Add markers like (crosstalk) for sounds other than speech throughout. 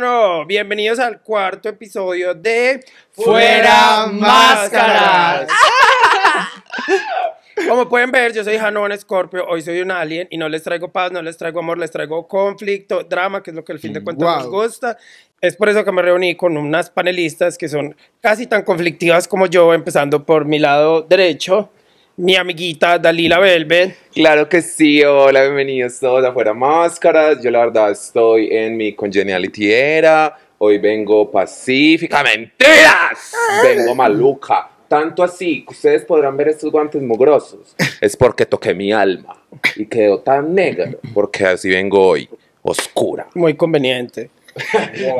no? Bienvenidos al cuarto episodio de Fuera, Máscaras. (laughs) Como pueden ver, yo soy en Scorpio, hoy soy un alien y no les traigo paz, no les traigo amor, les traigo conflicto, drama, que es lo que al fin de cuentas nos gusta. Es por eso que me reuní con unas panelistas que son casi tan conflictivas como yo, empezando por mi lado derecho mi amiguita Dalila Velvet. Claro que sí, hola, bienvenidos todos afuera máscaras. Yo la verdad estoy en mi congeniality era. Hoy vengo pacíficamente. ¡Ah, ah, vengo maluca. Tanto así que ustedes podrán ver estos guantes mugrosos. Es porque toqué mi alma y quedó tan negro. Porque así vengo hoy, oscura. Muy conveniente. (laughs)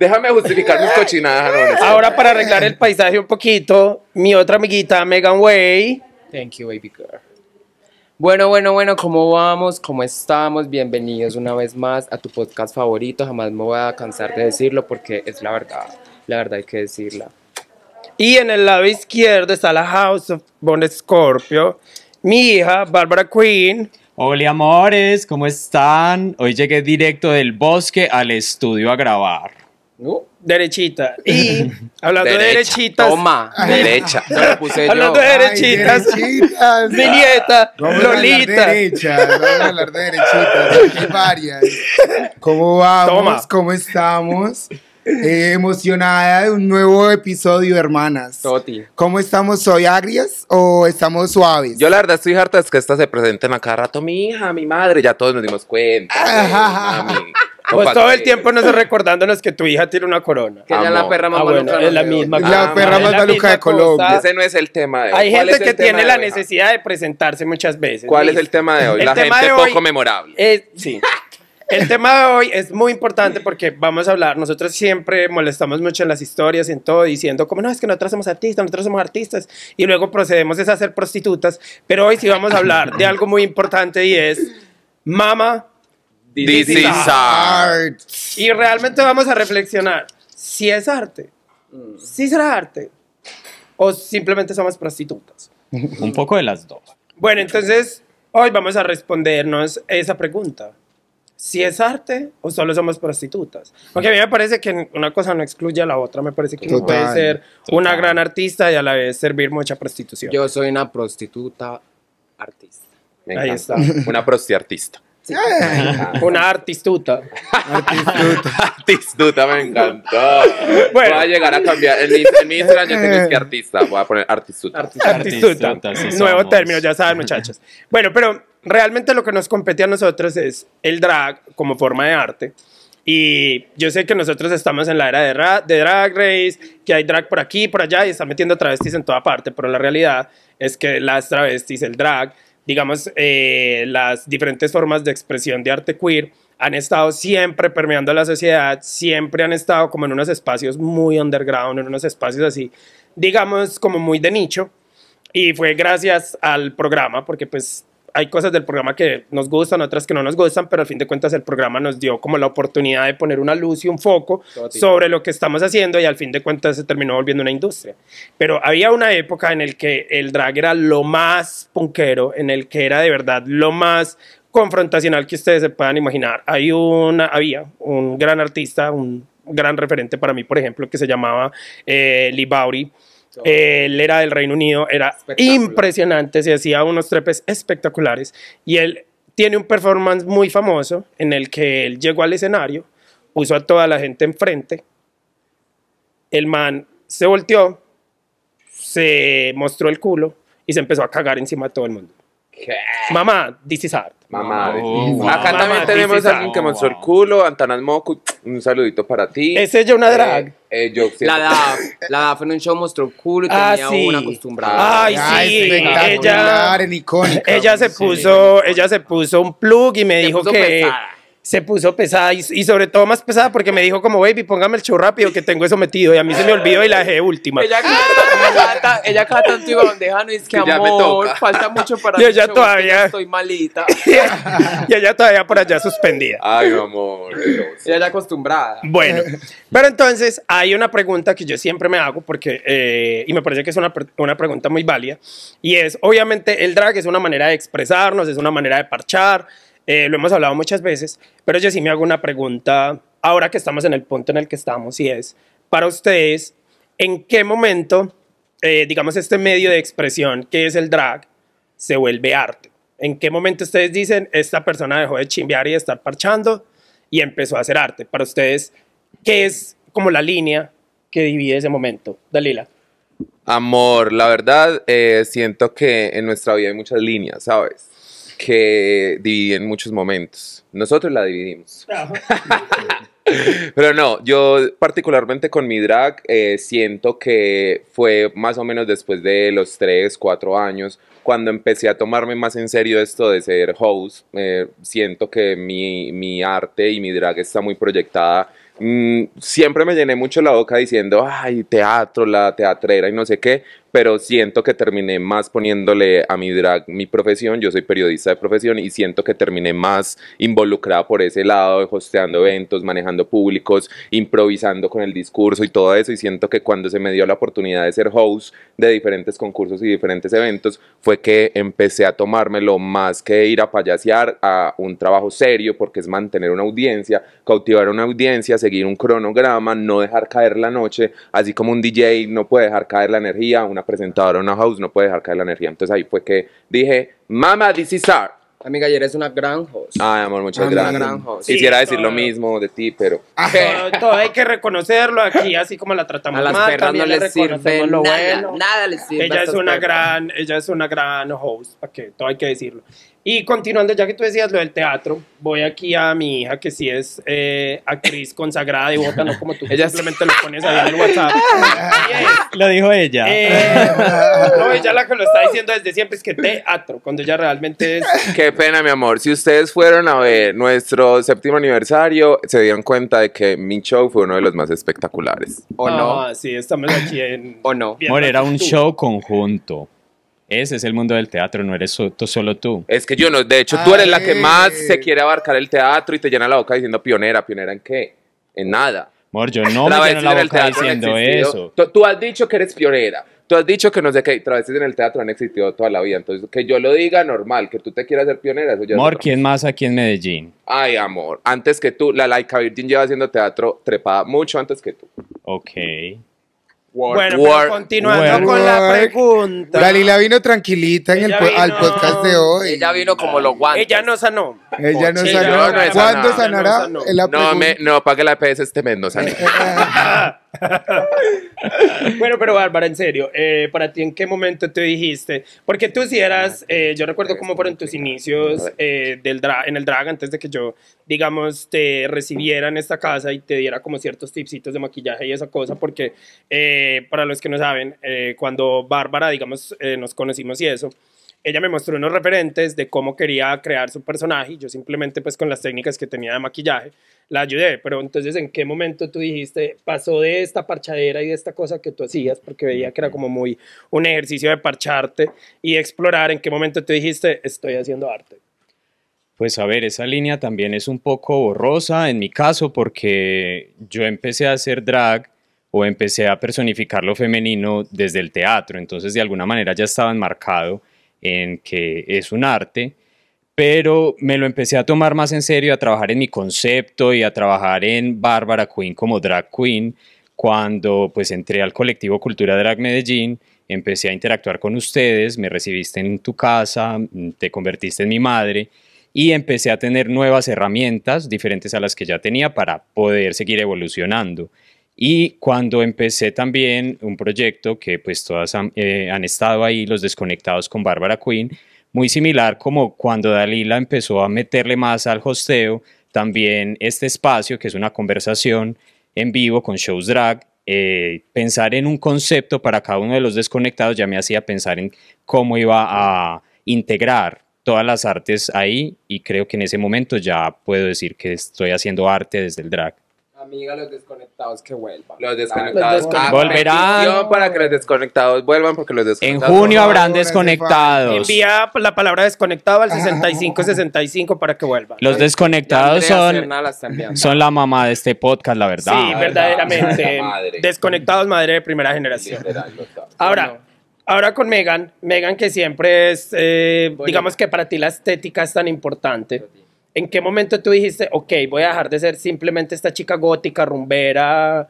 Déjame justificar mis cochinadas. Ahora, para arreglar el paisaje un poquito, mi otra amiguita Megan Way Thank you, baby girl. Bueno, bueno, bueno, ¿cómo vamos? ¿Cómo estamos? Bienvenidos una vez más a tu podcast favorito. Jamás me voy a cansar de decirlo porque es la verdad. La verdad hay que decirla. Y en el lado izquierdo está la House of Bon Scorpio. Mi hija, Bárbara Queen. Hola amores, ¿cómo están? Hoy llegué directo del bosque al estudio a grabar derechita. Y (laughs) hablando de derechitas. Toma, derecha. No (laughs) lo puse hablando yo. de derechitas. Ay, derechitas mi nieta, Lolita. Derecha, a hablar de derechitas. Hay varias. ¿Cómo vamos? Toma. ¿Cómo estamos? Eh, emocionada de un nuevo episodio, hermanas. ¿Cómo estamos hoy, agrias o estamos suaves? Yo la verdad estoy harta de que estas se presenten a cada rato. Mi hija, mi madre, ya todos nos dimos cuenta. Ah. (laughs) Pues todo el tiempo nos recordándonos que tu hija tiene una corona. Que ella la perra más ah, la La más maluca de Colombia. Ese no es el tema de Hay gente que tiene la necesidad de presentarse muchas veces. ¿Cuál es el tema de hoy? la gente poco memorable. sí. El tema de hoy es muy importante porque vamos a hablar, nosotros siempre molestamos mucho en las historias, en todo, diciendo como no, es que nosotros somos artistas, nosotros somos artistas, y luego procedemos a ser prostitutas, pero hoy sí vamos a hablar de algo muy importante y es, mama, this, art. Y realmente vamos a reflexionar, si es arte, si será arte, o simplemente somos prostitutas. Un poco de las dos. Bueno, entonces hoy vamos a respondernos esa pregunta si es arte o solo somos prostitutas. Porque a mí me parece que una cosa no excluye a la otra, me parece que uno puede ser una gran artista y a la vez servir mucha prostitución. Yo soy una prostituta artista. Ahí está. Una prostituta. (laughs) Una artistuta. Artistuta. (laughs) artistuta, me encantó. Bueno. Voy a llegar a cambiar. En mi, yo tengo que artista. Voy a poner artistuta. Artistuta. Nuevo término, ya saben, muchachos. Bueno, pero realmente lo que nos compete a nosotros es el drag como forma de arte. Y yo sé que nosotros estamos en la era de, drag race, que hay drag por aquí, por allá, y está metiendo travestis en toda parte, pero la realidad es que las travestis, el drag, digamos, eh, las diferentes formas de expresión de arte queer, han estado siempre permeando la sociedad, siempre han estado como en unos espacios muy underground, en unos espacios así, digamos, como muy de nicho. Y fue gracias al programa, porque pues hay cosas del programa que nos gustan, otras que no nos gustan, pero al fin de cuentas el programa nos dio como la oportunidad de poner una luz y un foco sobre lo que estamos haciendo y al fin de cuentas se terminó volviendo una industria. Pero había una época en el que el drag era lo más punkero, en el que era de verdad lo más confrontacional que ustedes se puedan imaginar. Hay una, había un gran artista, un gran referente para mí, por ejemplo, que se llamaba eh, Lee Bowery él era del Reino Unido, era impresionante, se hacía unos trepes espectaculares y él tiene un performance muy famoso en el que él llegó al escenario, puso a toda la gente enfrente, el man se volteó, se mostró el culo y se empezó a cagar encima de todo el mundo. Mamá, this is art. Mamá, acá también tenemos a alguien que mostró el culo, Antanas Moco, un saludito para ti. ¿Es ella una eh, drag? Eh, la DAF, la DAF en un show mostró el culo y ah, tenía una acostumbrada. Ay, ah, sí, ella, Ella se puso, ella se puso un plug y me dijo que se puso pesada y, sobre todo más pesada porque me dijo como, baby, póngame el show rápido que tengo eso metido y a mí se me olvidó y la dejé última. Ella cada, ella cada tanto iba donde no es que amor, falta mucho para (laughs) y ella show, todavía estoy malita. (laughs) y ella todavía por allá suspendida. Ay, amor. Ella acostumbrada. Bueno, pero entonces hay una pregunta que yo siempre me hago porque, eh, y me parece que es una, una pregunta muy válida, y es, obviamente el drag es una manera de expresarnos, es una manera de parchar, eh, lo hemos hablado muchas veces, pero yo sí me hago una pregunta ahora que estamos en el punto en el que estamos y es, para ustedes, ¿en qué momento, eh, digamos, este medio de expresión que es el drag se vuelve arte? ¿En qué momento ustedes dicen, esta persona dejó de chimbear y de estar parchando y empezó a hacer arte? Para ustedes, ¿qué es como la línea que divide ese momento? Dalila. Amor, la verdad, eh, siento que en nuestra vida hay muchas líneas, ¿sabes? que dividí en muchos momentos. Nosotros la dividimos. (laughs) Pero no, yo particularmente con mi drag eh, siento que fue más o menos después de los tres, 4 años cuando empecé a tomarme más en serio esto de ser host. Eh, siento que mi, arte y mi drag está muy proyectada. Mm, siempre me llené mucho la boca diciendo, ay, teatro, la teatrera y no sé qué, pero siento que terminé más poniéndole a mi drag mi profesión, yo soy periodista de profesión y siento que terminé más involucrada por ese lado, de hosteando eventos, manejando públicos, improvisando con el discurso y todo eso y siento que cuando se me dio la oportunidad de ser host de diferentes concursos y diferentes eventos fue que empecé a tomármelo más que ir a payasear a un trabajo serio porque es mantener una audiencia, cautivar una audiencia, seguir un cronograma, no dejar caer la noche, así como un DJ no puede dejar caer la energía, una una presentadora, una house, no puede dejar caer la energía. Entonces ahí fue que dije, Mama, this is Amiga, ayer es una gran host. Ay, amor, muchas gracias. Quisiera decir lo mismo de ti, pero. Todo, hay que reconocerlo aquí, así como la tratamos. A las no les sirve nada, bueno. nada sirve. Ella es una gran, ella es una gran host, todo hay que decirlo. Y continuando, ya que tú decías lo del teatro, voy aquí a mi hija, que sí es eh, actriz consagrada y vota, no como tú, ella simplemente lo pones ahí en el WhatsApp. (laughs) lo dijo ella. Eh, no, ella la que lo está diciendo desde siempre es que teatro, cuando ella realmente es... Qué pena, mi amor. Si ustedes fueron a ver nuestro séptimo aniversario, se dieron cuenta de que mi show fue uno de los más espectaculares. ¿O ah, no? sí, estamos aquí en... ¿O no? Bueno, era un show conjunto. Ese es el mundo del teatro, no eres solo tú. Es que yo no, de hecho, tú eres la que más se quiere abarcar el teatro y te llena la boca diciendo pionera, pionera en qué? En nada. Mor, yo no (laughs) me lleno la boca diciendo eso. Tú, has dicho que eres pionera. Tú has dicho que no sé qué, travestis en el teatro han existido toda la vida. Entonces, que yo lo diga normal, que tú te quieras ser pionera. Eso Mor, ¿quién más aquí en Medellín? Ay, amor. Antes que tú, la Laika Virgin lleva haciendo teatro trepada mucho antes que tú. Ok bueno, continuando con la pregunta. Dalila vino tranquilita en el, al podcast de hoy. Ella vino como los guantes. Ella no sanó. Ella no sanó. ¿Cuándo sanará? No, no, me, no pague la PS este mes, no (laughs) (laughs) bueno, pero Bárbara, en serio, eh, para ti, ¿en qué momento te dijiste? Porque tú si eras, ah, eh, yo recuerdo como fueron tus inicios eh, del en el drag, antes de que yo, digamos, te recibiera en esta casa y te diera como ciertos tipsitos de maquillaje y esa cosa, porque para los que no saben, cuando Bárbara, digamos, nos conocimos y eso, ella me mostró unos referentes de cómo quería crear su personaje y yo simplemente pues con las técnicas que tenía de maquillaje la ayudé, pero entonces en qué momento tú dijiste, pasó de esta parchadera y de esta cosa que tú hacías, porque veía que era como muy un ejercicio de parcharte y explorar, en qué momento tú dijiste, estoy haciendo arte. Pues a ver, esa línea también es un poco borrosa en mi caso porque yo empecé a hacer drag o empecé a personificar lo femenino desde el teatro, entonces de alguna manera ya estaba enmarcado en que es un arte, pero me lo empecé a tomar más en serio, a trabajar en mi concepto y a trabajar en Bárbara Queen como drag queen, cuando pues entré al colectivo Cultura Drag Medellín, empecé a interactuar con ustedes, me recibiste en tu casa, mm, te convertiste en mi madre y empecé a tener nuevas herramientas diferentes a las que ya tenía para poder seguir evolucionando. Y cuando empecé también un proyecto que pues todas han, eh, estado ahí, Los Desconectados con Bárbara queen muy similar como cuando Dalila empezó a meterle más al hosteo, también este espacio que es una conversación en vivo con shows drag, eh, pensar en un concepto para cada uno de los desconectados ya me hacía pensar en cómo iba a integrar todas las artes ahí y creo que en ese momento ya puedo decir que estoy haciendo arte desde el drag. Amiga, los desconectados que vuelvan. Los desconectados. Los volverán. Para que los desconectados vuelvan, porque los desconectados. En junio habrán desconectados. Envía la palabra desconectado al 6565 ah. para que vuelvan. Los desconectados son, son la mamá de este podcast, la verdad. Sí, verdaderamente. desconectados, madre de primera generación. Ahora. Ahora con Megan, Megan que siempre es, eh, digamos que para ti la estética es tan importante. ¿En qué momento tú dijiste, ok, voy a dejar de ser simplemente esta chica gótica, rumbera,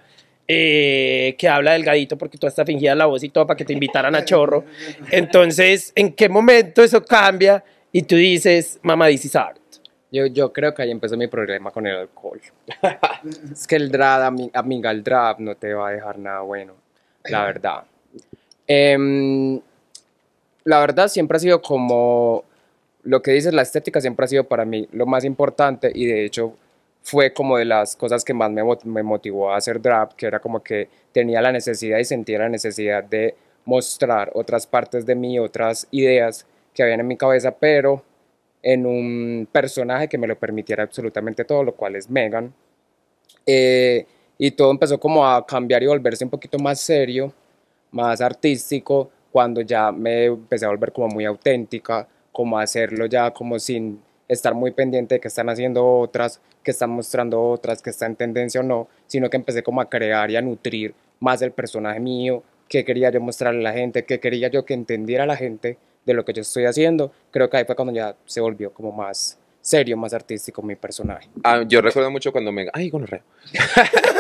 eh, que habla delgadito porque tú hasta fingida la voz y todo para que te invitaran a (laughs) chorro? Entonces, ¿en qué momento eso cambia y tú dices, mamá, this is art? Yo, creo que ahí empezó mi problema con el alcohol. (laughs) es que el drag, amiga, el drag no te va a dejar nada bueno, la verdad. Em, la verdad siempre ha sido como lo que dices, la estética siempre ha sido para mí lo más importante y de hecho fue como de las cosas que más me, me motivó a hacer draft, que era como que tenía la necesidad y sentía la necesidad de mostrar otras partes de mí, otras ideas que habían en mi cabeza, pero en un personaje que me lo permitiera absolutamente todo, lo cual es Megan. Eh, y todo empezó como a cambiar y volverse un poquito más serio, más artístico, cuando ya me empecé a volver como muy auténtica, como hacerlo ya como sin estar muy pendiente de que están haciendo otras, que están mostrando otras, que está en tendencia o no, sino que empecé como a crear y a nutrir más el personaje mío, qué quería yo mostrarle a la gente, qué quería yo que entendiera la gente de lo que yo estoy haciendo. Creo que ahí fue cuando ya se volvió como más serio, más artístico mi personaje. Ah, yo recuerdo mucho cuando me... ¡Ay, con (laughs)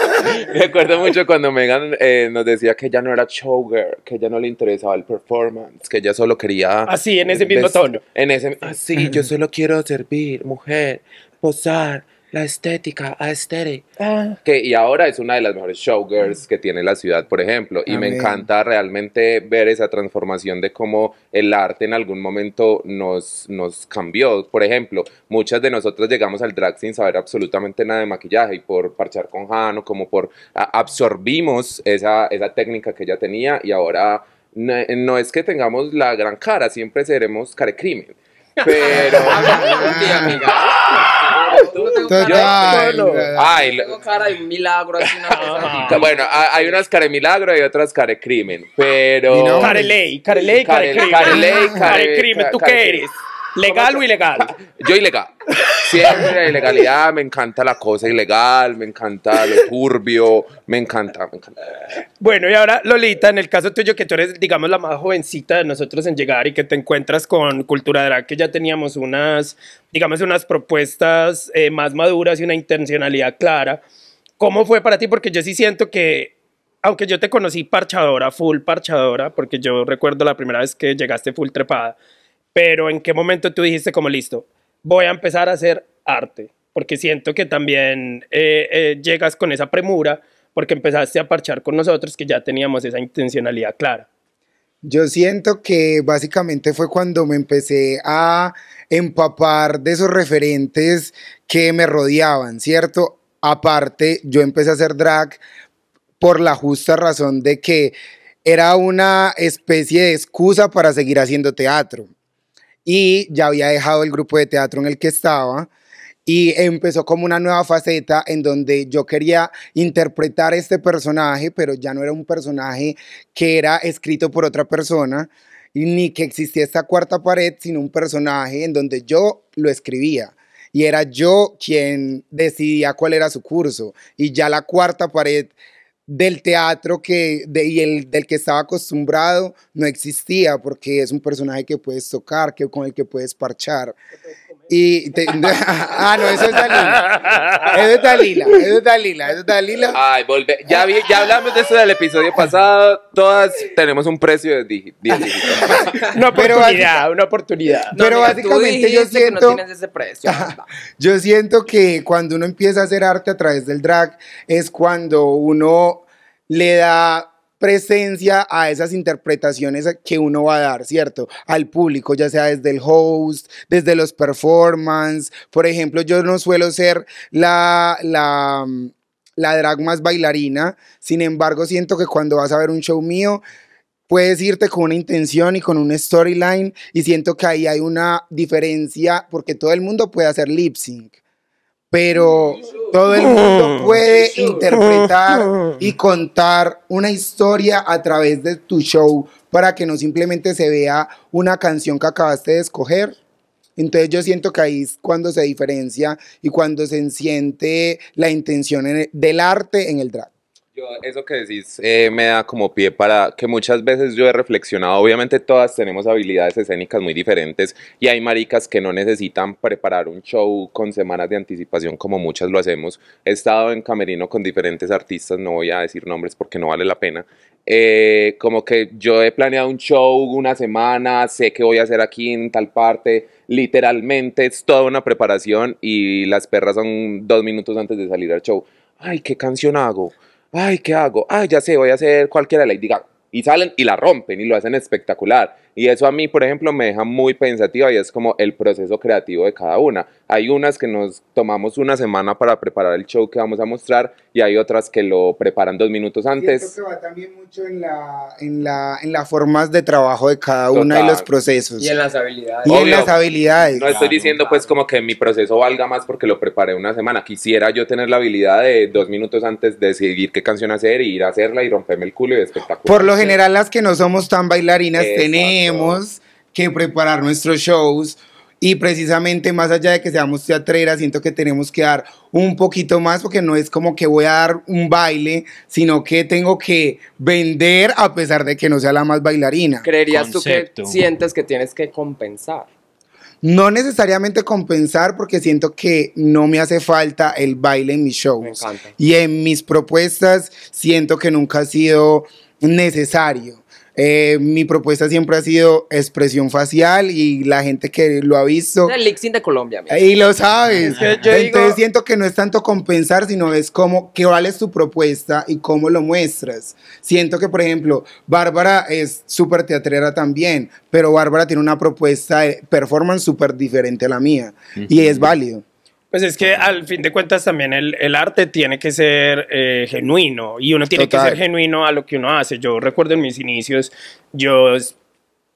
Recuerdo (laughs) mucho cuando Megan eh, nos decía que ella no era showgirl, que ella no le interesaba el performance, que ella solo quería. Así, en ese mismo tono. En ese, así, ah, yo (clears throat) solo quiero servir, mujer, posar, la estética, aesthetic. Ah. Que, y ahora es una de las mejores showgirls que tiene la ciudad, por ejemplo. Y me encanta realmente ver esa transformación de cómo el arte en algún momento nos, nos cambió. Por ejemplo, muchas de nosotras llegamos al drag sin saber absolutamente nada de maquillaje y por parchar con O como por absorbimos esa, esa técnica que ella tenía y ahora no, es que tengamos la gran cara, siempre seremos carecrimen. (laughs) Pero... Total. Yo Ay, Tengo cara de milagro, así no, ah. bueno, hay unas de milagro y otras de crimen, pero... Care ley, care ley, Care- Careley, Care- ley, Care- crimen. ¿tú qué eres? ¿Legal o ilegal? Yo ilegal. Siempre la ilegalidad, me encanta la cosa ilegal, me encanta lo turbio, me encanta, me encanta. Bueno, y ahora Lolita, en el caso tuyo, que tú eres, digamos, la más jovencita de nosotros en llegar y que te encuentras con Cultura Drag, que ya teníamos unas, digamos, unas propuestas eh, más maduras y una intencionalidad clara. ¿Cómo fue para ti? Porque yo sí siento que aunque yo te conocí parchadora, full parchadora, porque yo recuerdo la primera vez que llegaste full trepada, pero ¿en qué momento tú dijiste como listo? Voy a empezar a hacer arte, porque siento que también eh, eh, llegas con esa premura, porque empezaste a parchar con nosotros que ya teníamos esa intencionalidad clara. Yo siento que básicamente fue cuando me empecé a empapar de esos referentes que me rodeaban, ¿cierto? Aparte, yo empecé a hacer drag por la justa razón de que era una especie de excusa para seguir haciendo teatro y ya había dejado el grupo de teatro en el que estaba y empezó como una nueva faceta en donde yo quería interpretar este personaje, pero ya no era un personaje que era escrito por otra persona, ni que existía esta cuarta pared, sino un personaje en donde yo lo escribía. Y era yo quien decidía cuál era su curso. Y ya la cuarta pared del teatro que, y el, del que estaba acostumbrado no existía, porque es un personaje que puedes tocar, que, con el que puedes parchar. Y (laughs) ah, no, eso es Dalila. Eso es Dalila, eso es Dalila, eso es Dalila. Ay, volve. Ya, ya hablamos de eso del episodio pasado. Todas tenemos un precio de 10 dígitos. (laughs) una oportunidad, una oportunidad. pero básicamente yo siento. yo siento que cuando uno empieza a hacer arte a través del drag es cuando uno le da presencia a esas interpretaciones que uno va a dar, ¿cierto? Al público, ya sea desde el host, desde los performance. Por ejemplo, yo no suelo ser la, la, drag más bailarina, sin embargo, siento que cuando vas a ver un show mío, puedes irte con una intención y con una storyline y siento que ahí hay una diferencia porque todo el mundo puede hacer lip sync pero todo el mundo mm. puede interpretar y contar una historia a través de tu show para que no simplemente se vea una canción que acabaste de escoger. Entonces yo siento que ahí es cuando se diferencia y cuando se siente la intención del arte en el drag. Yo, eso que decís eh, me da como pie para que muchas veces yo he reflexionado, obviamente todas tenemos habilidades escénicas muy diferentes y hay maricas que no necesitan preparar un show con semanas de anticipación como muchas lo hacemos. He estado en camerino con diferentes artistas, no voy a decir nombres porque no vale la pena. Eh, como que yo he planeado un show una semana, sé que voy a hacer aquí en tal parte, literalmente es toda una preparación y las perras son dos minutos antes de salir al show ay, ¿qué canción hago? ay, ¿qué hago? Ay, ah, ya sé, voy a hacer cualquiera de Lady Y salen y la rompen y lo hacen espectacular. Y eso a mí, por ejemplo, me deja muy pensativa y es como el proceso creativo de cada una. Hay unas que nos tomamos una semana para preparar el show que vamos a mostrar y hay otras que lo preparan dos minutos antes. Creo que va también mucho en, las formas de trabajo de cada una y los procesos. Y en las habilidades. Y en las habilidades. No estoy diciendo pues como que mi proceso valga más porque lo preparé una semana. Quisiera yo tener la habilidad de dos minutos antes decidir qué canción hacer y ir a hacerla y romperme el culo y espectacular. Por lo general las que no somos tan bailarinas tenemos tenemos que preparar nuestros shows. Y precisamente más allá de que seamos teatreras, siento que tenemos que dar un poquito más porque no es como que voy a dar un baile, sino que tengo que vender a pesar de que no sea la más bailarina. ¿Creerías tú que sientes que tienes que compensar? No necesariamente compensar porque siento que no me hace falta el baile en mis shows. y en mis propuestas siento que nunca ha sido necesario. Eh, mi propuesta siempre ha sido expresión facial y la gente que lo ha visto. El de Colombia. Y lo sabes. Entonces siento que no es tanto compensar, sino es como qué vale tu propuesta y cómo lo muestras. Siento que, por ejemplo, Bárbara es súper teatrera también, pero Bárbara tiene una propuesta de performance súper diferente a la mía y es válido. Pues es que al fin de cuentas también el, arte tiene que ser eh, genuino y uno tiene que ser genuino a lo que uno hace. Yo recuerdo en mis inicios, yo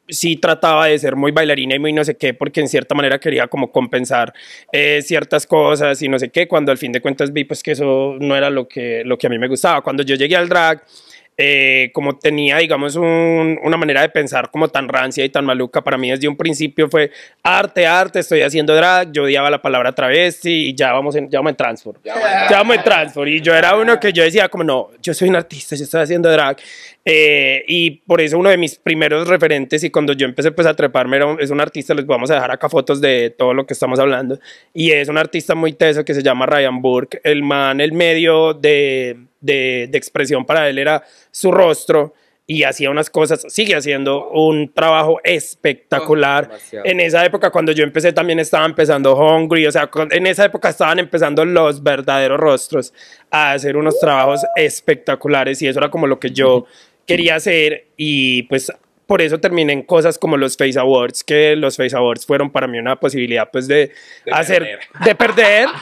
sí trataba de ser muy bailarina y muy no sé qué, porque en cierta manera quería como compensar eh, ciertas cosas y no sé qué, cuando al fin de cuentas vi pues que eso no era lo que, lo que a mí me gustaba. Cuando yo llegué al drag, eh, como tenía, digamos, una manera de pensar como tan rancia y tan maluca, para mí desde un principio fue arte, arte, estoy haciendo drag, yo odiaba la palabra travesti y ya vamos en, ya vamos en transfer ya vamos en y yo era uno que yo decía como, no, yo soy un artista, yo estoy haciendo drag, eh, y por eso uno de mis primeros referentes y cuando yo empecé pues a treparme es un artista, les vamos a dejar acá fotos de todo lo que estamos hablando, y es un artista muy teso que se llama Ryan Burke, el man, el medio de de, expresión para él era su rostro y hacía unas cosas, sigue haciendo un trabajo espectacular. Oh, en esa época, cuando yo empecé, también estaba empezando Hungry, o sea, en esa época estaban empezando los verdaderos rostros a hacer unos trabajos espectaculares y eso era como lo que yo (laughs) quería hacer y pues por eso terminé en cosas como los Face Awards, que los Face Awards fueron para mí una posibilidad pues de, hacer, perder. de perder. (laughs)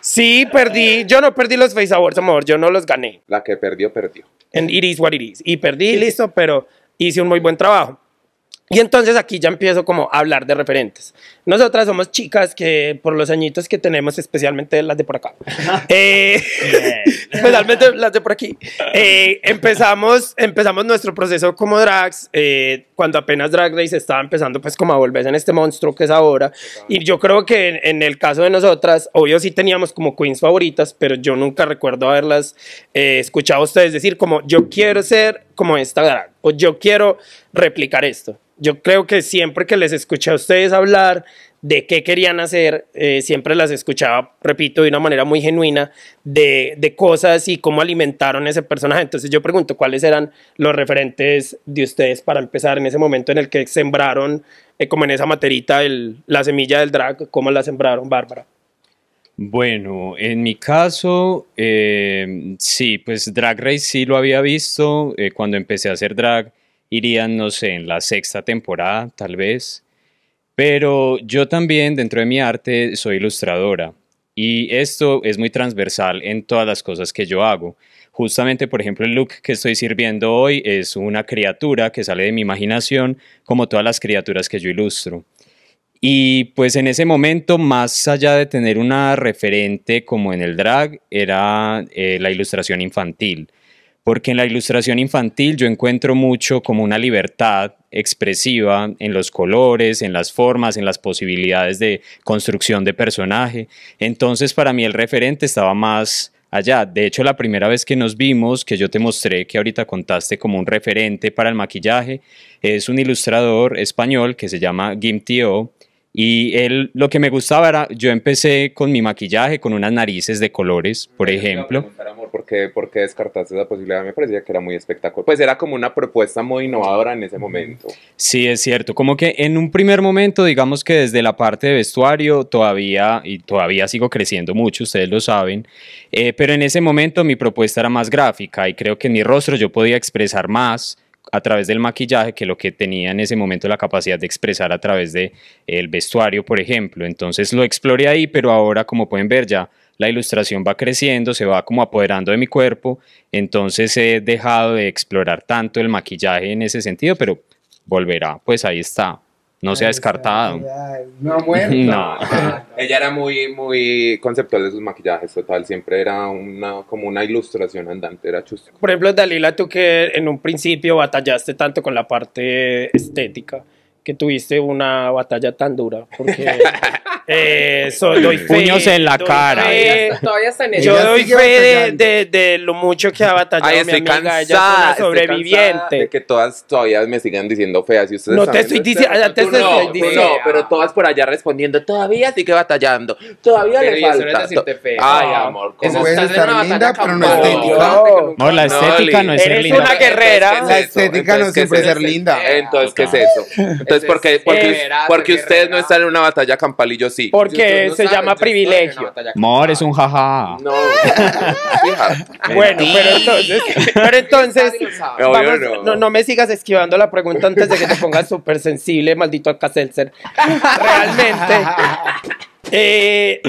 Sí, perdí, yo no perdí los Face Awards, amor, yo no los gané. La que perdió, perdió. En It is what it is. Y perdí, listo, pero hice un muy buen trabajo. Y entonces aquí ya empiezo como a hablar de referentes. Nosotras somos chicas que por los añitos que tenemos, especialmente las de por acá, (laughs) eh, especialmente las de por aquí, eh, empezamos, empezamos nuestro proceso como drags eh, cuando apenas Drag Race estaba empezando pues como a volverse en este monstruo que es ahora. Y yo creo que en, el caso de nosotras, obvio sí teníamos como queens favoritas, pero yo nunca recuerdo haberlas escuchado a ustedes decir como yo quiero ser como esta drag o yo quiero replicar esto yo creo que siempre que les escuché a ustedes hablar de qué querían hacer, eh, siempre las escuchaba, repito, de una manera muy genuina, de, de, cosas y cómo alimentaron ese personaje. Entonces yo pregunto, ¿cuáles eran los referentes de ustedes para empezar en ese momento en el que sembraron, eh, como en esa materita, la semilla del drag? ¿Cómo la sembraron, Bárbara? Bueno, en mi caso, em, sí, pues Drag Race sí lo había visto eh, cuando empecé a hacer drag. Irían, no sé, en la sexta temporada, tal vez. Pero yo también, dentro de mi arte, soy ilustradora. Y esto es muy transversal en todas las cosas que yo hago. Justamente, por ejemplo, el look que estoy sirviendo hoy es una criatura que sale de mi imaginación, como todas las criaturas que yo ilustro. Y pues en ese momento, más allá de tener una referente como en el drag, era eh, la ilustración infantil porque en la ilustración infantil yo encuentro mucho como una libertad expresiva en los colores, en las formas, en las posibilidades de construcción de personaje. Entonces para mí el referente estaba más allá. De hecho, la primera vez que nos vimos, que yo te mostré, que ahorita contaste como un referente para el maquillaje, es un ilustrador español que se llama Gim Tio, y él, lo que me gustaba era, yo empecé con mi maquillaje, con unas narices de colores, por ejemplo. ¿por, qué, descartaste esa posibilidad? Me parecía que era muy espectacular. Pues era como una propuesta muy innovadora en ese momento. Sí, es cierto. Como que en un primer momento, digamos que desde la parte de vestuario todavía, y todavía sigo creciendo mucho, ustedes lo saben, eh, pero en ese momento mi propuesta era más gráfica y creo que en mi rostro yo podía expresar más a través del maquillaje que lo que tenía en ese momento la capacidad de expresar a través de el vestuario, por ejemplo. Entonces lo exploré ahí, pero ahora como pueden ver ya la ilustración va creciendo, se va como apoderando de mi cuerpo, entonces he dejado de explorar tanto el maquillaje en ese sentido, pero volverá, pues ahí está, no se ha descartado. No muerto. (laughs) (laughs) Ella era muy, muy conceptual de sus maquillajes, total. Siempre era una, como una ilustración andante, era Por ejemplo, Dalila, tú que en un principio batallaste tanto con la parte estética, que tuviste una batalla tan dura, porque (laughs) Eso, doy fe. Puños en la cara. Todavía Yo doy fe de, de, lo mucho que ha batallado Ay, mi amiga. Ella es una sobreviviente. de que todas todavía me sigan diciendo feas. Y ustedes No te estoy este diciendo- te estoy no, pero todas por allá respondiendo, todavía sigue batallando, todavía le eso no falta. Ay, amor, Eso es Puedes estar linda, pero no estética. No, la estética no es ser Eres Es una guerrera. La estética no siempre ser linda. Entonces, ¿qué es eso? Entonces, ¿por qué, porque, ustedes no están en una batalla campal y yo porque se llama privilegio. Mor es un jaja. (laughs) bueno, pero entonces, pero entonces no. me sigas esquivando la pregunta antes de que te pongas súper sensible, maldito Alcacelser. (laughs) Realmente. Eh,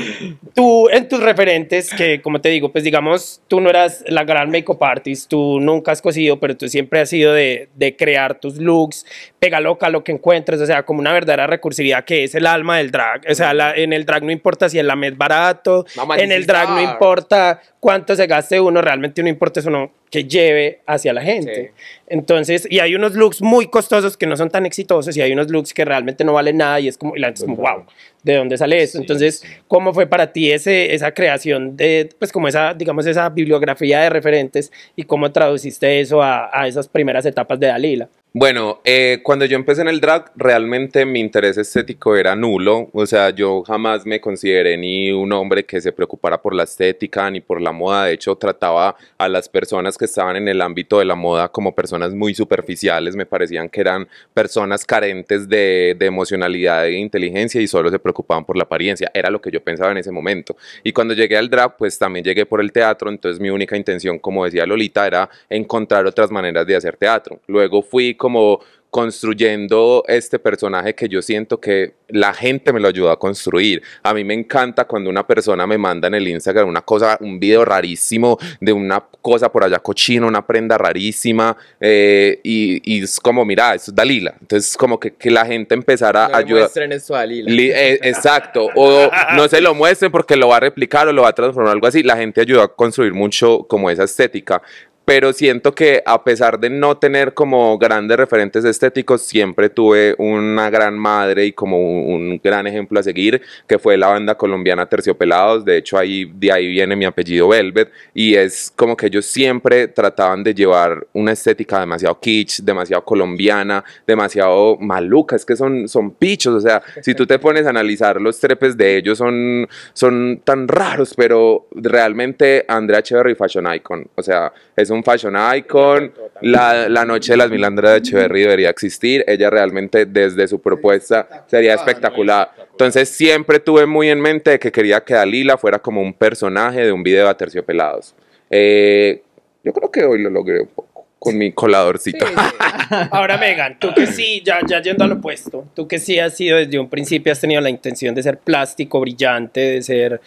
tú, en tus referentes, que como te digo, pues digamos, tú no eras la gran makeup artist, tú nunca has cosido, pero tú siempre has sido de, de crear tus looks, pega loca lo que encuentres, o sea, como una verdadera recursividad que es el alma del drag. O sea, en el drag no importa si el la es barato, en el drag no importa cuánto se gaste uno, realmente no importa eso, no que lleve hacia la gente. Entonces, y hay unos looks muy costosos que no son tan exitosos y hay unos looks que realmente no valen nada y es como, la como, wow, ¿de dónde sale eso? Entonces, ¿cómo fue para ti ese, esa creación de, pues como esa, digamos, esa bibliografía de referentes y cómo traduciste eso a, a esas primeras etapas de Dalila? Bueno, eh, cuando yo empecé en el drag, realmente mi interés estético era nulo. O sea, yo jamás me consideré ni un hombre que se preocupara por la estética ni por la moda. De hecho, trataba a las personas que estaban en el ámbito de la moda como personas muy superficiales. Me parecían que eran personas carentes de, de emocionalidad e inteligencia y solo se preocupaban por la apariencia. Era lo que yo pensaba en ese momento. Y cuando llegué al drag, pues también llegué por el teatro. Entonces, mi única intención, como decía Lolita, era encontrar otras maneras de hacer teatro. Luego fui como construyendo este personaje que yo siento que la gente me lo ayuda a construir. A mí me encanta cuando una persona me manda en el Instagram una cosa, un video rarísimo de una cosa por allá cochina, una prenda rarísima, eh, y, es como, mira, eso es Dalila. Entonces, como que, la gente empezará a ayudar. muestren eso a Dalila. Eh, exacto. O no se lo muestren porque lo va a replicar o lo va a transformar algo así. La gente ayuda a construir mucho como esa estética pero siento que a pesar de no tener como grandes referentes estéticos, siempre tuve una gran madre y como un, gran ejemplo a seguir, que fue la banda colombiana Terciopelados, de hecho ahí, de ahí viene mi apellido Velvet, y es como que ellos siempre trataban de llevar una estética demasiado kitsch, demasiado colombiana, demasiado maluca, es que son, son pichos, o sea, si tú te pones a analizar los trepes de ellos son, son tan raros, pero realmente Andrea Cheverry Fashion Icon, o sea, es un fashion icon, la, noche de las Milandras de Echeverry debería existir, ella realmente desde su propuesta sería espectacular. Entonces siempre tuve muy en mente que quería que Dalila fuera como un personaje de un video a terciopelados. Eh, yo creo que hoy lo logré un poco con mi coladorcito. (laughs) Ahora, Megan, tú que sí, ya, ya yendo al opuesto, tú que sí has sido desde un principio, has tenido la intención de ser plástico, brillante, de ser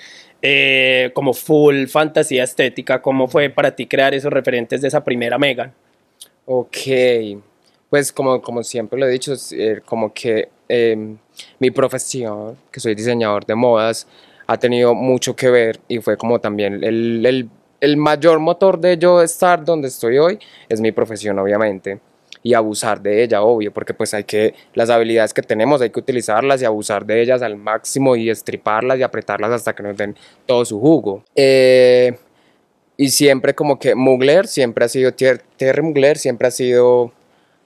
eh, como full fantasía estética, ¿cómo fue para ti crear esos referentes de esa primera mega Ok, pues como, como siempre lo he dicho, eh, como que em, mi profesión, que soy diseñador de modas, ha tenido mucho que ver y fue como también el mayor motor de yo estar donde estoy hoy, es mi profesión obviamente y abusar de ella, obvio, porque pues hay que, las habilidades que tenemos hay que utilizarlas y abusar de ellas al máximo y estriparlas y apretarlas hasta que nos den todo su jugo. Eh, y siempre como que Mugler siempre ha sido, Terry Mugler siempre ha sido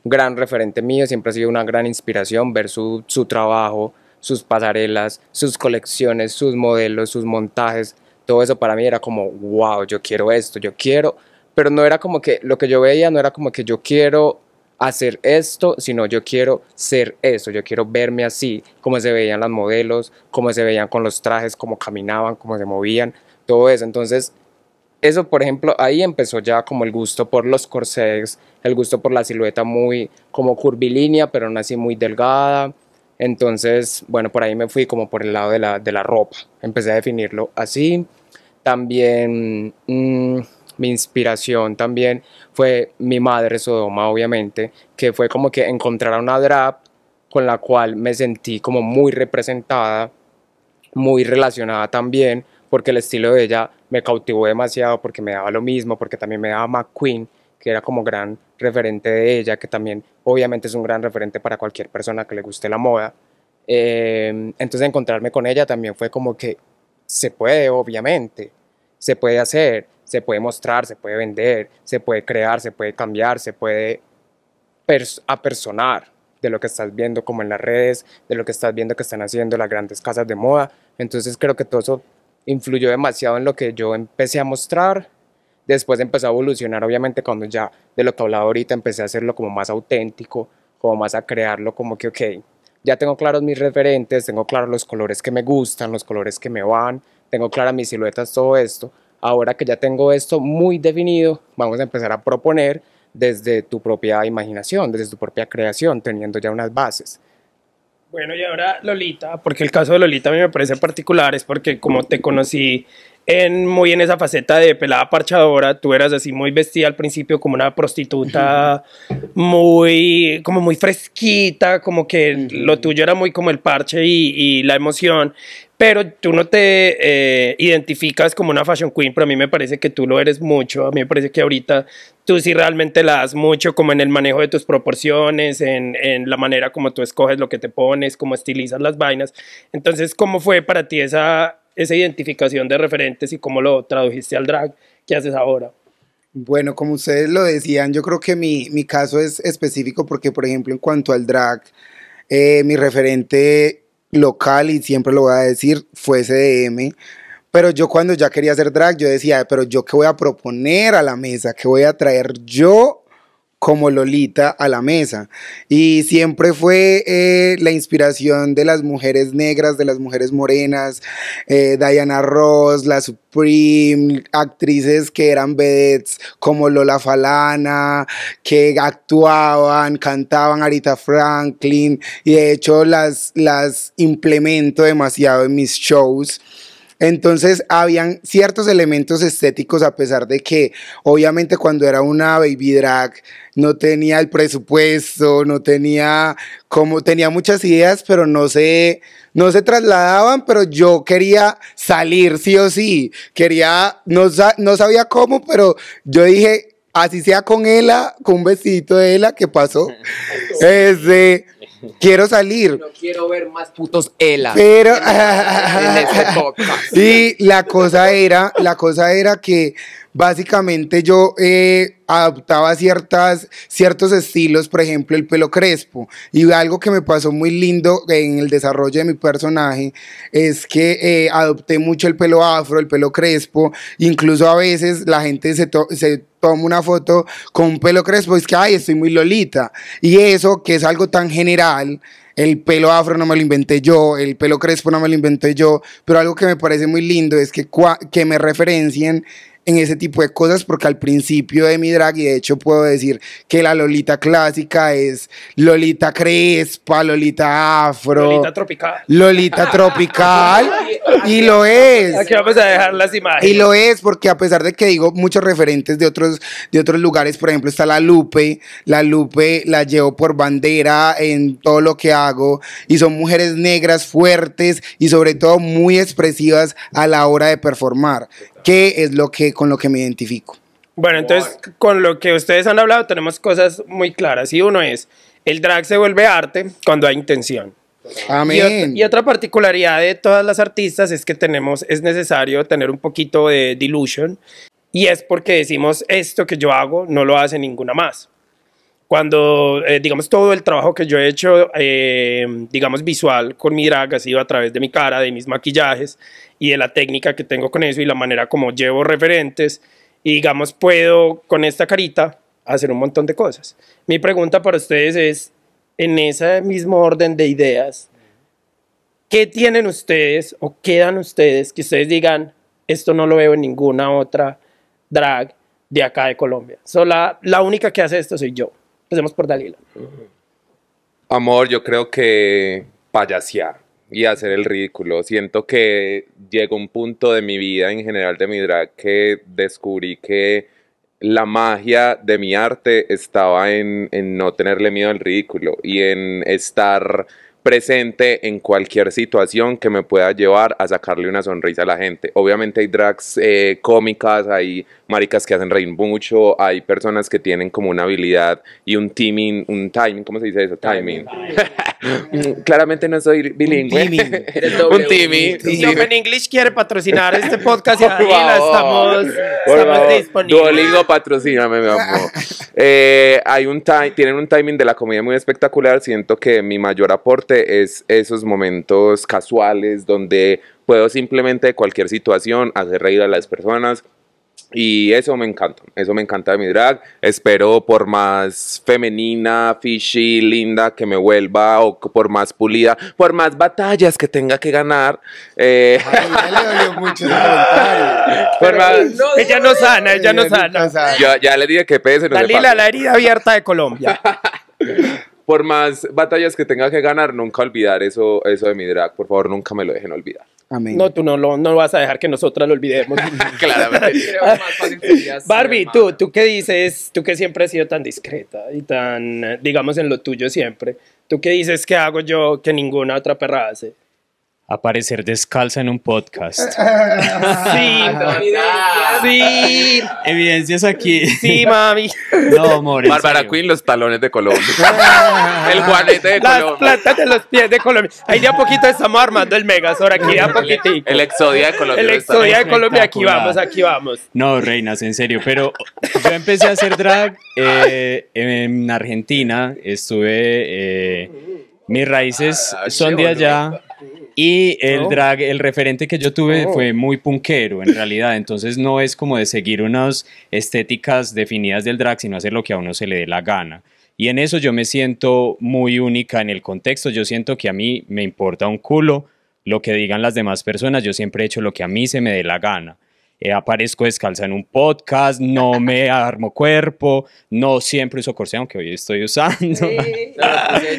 gran referente mío, siempre ha sido una gran inspiración ver su, su trabajo, sus pasarelas, sus colecciones, sus modelos, sus montajes, todo eso para mí era como, wow, yo quiero esto, yo quiero, pero no era como que lo que yo veía no era como que yo quiero hacer esto, sino yo quiero ser eso, yo quiero verme así, como se veían las modelos, como se veían con los trajes, cómo caminaban, cómo se movían, todo eso. Entonces, eso, por ejemplo, ahí empezó ya como el gusto por los corsets, el gusto por la silueta muy como curvilínea, pero aún así muy delgada. Entonces, bueno, por ahí me fui como por el lado de la, de la ropa. Empecé a definirlo así. También... Mm, mi inspiración también fue mi madre Sodoma, obviamente, que fue como que encontrar una drap con la cual me sentí como muy representada, muy relacionada también, porque el estilo de ella me cautivó demasiado, porque me daba lo mismo, porque también me daba McQueen, que era como gran referente de ella, que también obviamente es un gran referente para cualquier persona que le guste la moda. Em, entonces encontrarme con ella también fue como que se puede, obviamente, se puede hacer se puede mostrar, se puede vender, se puede crear, se puede cambiar, se puede apersonar de lo que estás viendo como en las redes, de lo que estás viendo que están haciendo las grandes casas de moda. Entonces creo que todo eso influyó demasiado en lo que yo empecé a mostrar. Después empezó a evolucionar, obviamente, cuando ya de lo que hablaba ahorita empecé a hacerlo como más auténtico, como más a crearlo como que, ok, ya tengo claros mis referentes, tengo claros los colores que me gustan, los colores que me van, tengo claras mis siluetas, todo esto ahora que ya tengo esto muy definido, vamos a empezar a proponer desde tu propia imaginación, desde tu propia creación, teniendo ya unas bases. Bueno, y ahora Lolita, porque el caso de Lolita a mí me parece particular, es porque como te conocí en, muy en esa faceta de pelada parchadora, tú eras así muy vestida al principio como una prostituta muy, como muy fresquita, como que lo tuyo era muy como el parche y, la emoción, pero tú no te eh, identificas como una fashion queen, pero a mí me parece que tú lo eres mucho, a mí me parece que ahorita tú sí realmente la das mucho como en el manejo de tus proporciones, en, en la manera como tú escoges lo que te pones, Como estilizas las vainas, entonces, ¿cómo fue para ti esa esa identificación de referentes y cómo lo tradujiste al drag que haces ahora? Bueno, como ustedes lo decían, yo creo que mi, mi caso es específico porque, por ejemplo, en cuanto al drag, eh, mi referente local, y siempre lo voy a decir, fue CDM. Pero yo cuando ya quería hacer drag, yo decía, pero yo qué voy a proponer a la mesa, qué voy a traer yo como Lolita a la mesa. Y siempre fue eh, la inspiración de las mujeres negras, de las mujeres morenas, eh, Diana Ross, la Supreme, actrices que eran vedettes como Lola Falana, que actuaban, cantaban Arita Franklin, y de hecho las, las implemento demasiado en mis shows. Entonces habían ciertos elementos estéticos a pesar de que obviamente cuando era una baby drag no tenía el presupuesto, no tenía como tenía muchas ideas, pero no se no se trasladaban, pero yo quería salir sí o sí. Quería no, no sabía cómo, pero yo dije, así sea con ella, con un vestidito de ella, ¿qué pasó? (laughs) Ese Quiero salir. No quiero ver más putos Elas Pero. Y (laughs) la cosa era, la cosa era que básicamente yo eh, adoptaba ciertas, ciertos estilos, por ejemplo, el pelo crespo. Y algo que me pasó muy lindo en el desarrollo de mi personaje es que eh, adopté mucho el pelo afro, el pelo crespo. Incluso a veces la gente se, toma una foto con un pelo crespo, es que, ay, estoy muy lolita. Y eso, que es algo tan general, el pelo afro no me lo inventé yo, el pelo crespo no me lo inventé yo, pero algo que me parece muy lindo es que, que me referencien en ese tipo de cosas, porque al principio de mi drag, y de hecho puedo decir que la Lolita clásica es Lolita crespa, Lolita afro. Lolita tropical. Lolita (laughs) tropical. y lo es. Aquí vamos a dejar las imágenes. Y lo es, porque a pesar de que digo muchos referentes de otros, de otros lugares, por ejemplo, está la Lupe. La Lupe la llevo por bandera en todo lo que hago. Y son mujeres negras, fuertes y sobre todo muy expresivas a la hora de performar qué es lo que, con lo que me identifico. Bueno, entonces con lo que ustedes han hablado tenemos cosas muy claras. Y uno es, el drag se vuelve arte cuando hay intención. Amén. Y, otra particularidad de todas las artistas es que tenemos, es necesario tener un poquito de delusion. Y es porque decimos, esto que yo hago no lo hace ninguna más cuando, eh, digamos, todo el trabajo que yo he hecho, eh, digamos, visual con mi drag ha sido a través de mi cara, de mis maquillajes y de la técnica que tengo con eso y la manera como llevo referentes. Y, digamos, puedo con esta carita hacer un montón de cosas. Mi pregunta para ustedes es, en ese mismo orden de ideas, ¿qué tienen ustedes o qué dan ustedes que ustedes digan, esto no lo veo en ninguna otra drag de acá de Colombia? la, la única que hace esto soy yo. Empecemos por Dalila. Amor, yo creo que payasear y hacer el ridículo. Siento que llegó un punto de mi vida, en general de mi drag, que descubrí que la magia de mi arte estaba en, en no tenerle miedo al ridículo y en estar presente en cualquier situación que me pueda llevar a sacarle una sonrisa a la gente. Obviamente hay drags eh, cómicas, hay maricas que hacen reír mucho, hay personas que tienen como una habilidad y un timing, un timing, ¿cómo se dice eso? Timing. (laughs) Claramente no soy bilingüe. Un timing. (laughs) Open English quiere patrocinar este podcast y ahí estamos estamos Yo Duolingo, patrocíname, mi amor. (laughs) Eh, hay un tienen un timing de la comida muy espectacular. Siento que mi mayor aporte es esos momentos casuales donde puedo simplemente cualquier situación hacer reír a las personas y eso me encanta, eso me encanta de mi drag. Espero por más femenina, fishy, linda que me vuelva, o por más pulida, por más batallas que tenga que ganar. Eh, le (laughs) ella no sana, ella no sana. ya le dije que pese. Dalila, la herida abierta de Colombia. (laughs) por más batallas que tenga que ganar, nunca olvidar eso, eso de mi drag. Por favor, nunca me lo dejen olvidar. No, tú no lo no vas a dejar que nosotras lo olvidemos. Claramente. Barbie, tú, tú qué dices, tú que siempre has sido tan discreta y tan, eh, digamos, en lo tuyo siempre, tú qué dices que hago yo que ninguna otra perra hace aparecer descalza en un podcast. (laughs) sí, sí. Evidencias aquí. Sí, (laughs) mami. No, amor. Bárbara Queen, los talones de Colombia. (laughs) el guanete de Colombia. Las de los pies de Colombia. Ahí de a poquito estamos armando el ahora aquí, de a El Exodia de Colombia. El Exodia de Colombia, aquí vamos, aquí vamos. No, reinas, en serio, pero yo empecé a hacer drag eh, en Argentina, estuve... Eh, mis raíces ah, son de allá, y el drag, el referente que yo tuve fue muy punkero en realidad, entonces no es como de seguir unas estéticas definidas del drag, sino hacer lo que a uno se le dé la gana. Y en eso yo me siento muy única en el contexto, yo siento que a mí me importa un culo lo que digan las demás personas, yo siempre he hecho lo que a mí se me dé la gana. Eh, aparezco descalza en un podcast, no me (laughs) armo cuerpo, no siempre uso corsé, aunque hoy estoy usando. Sí,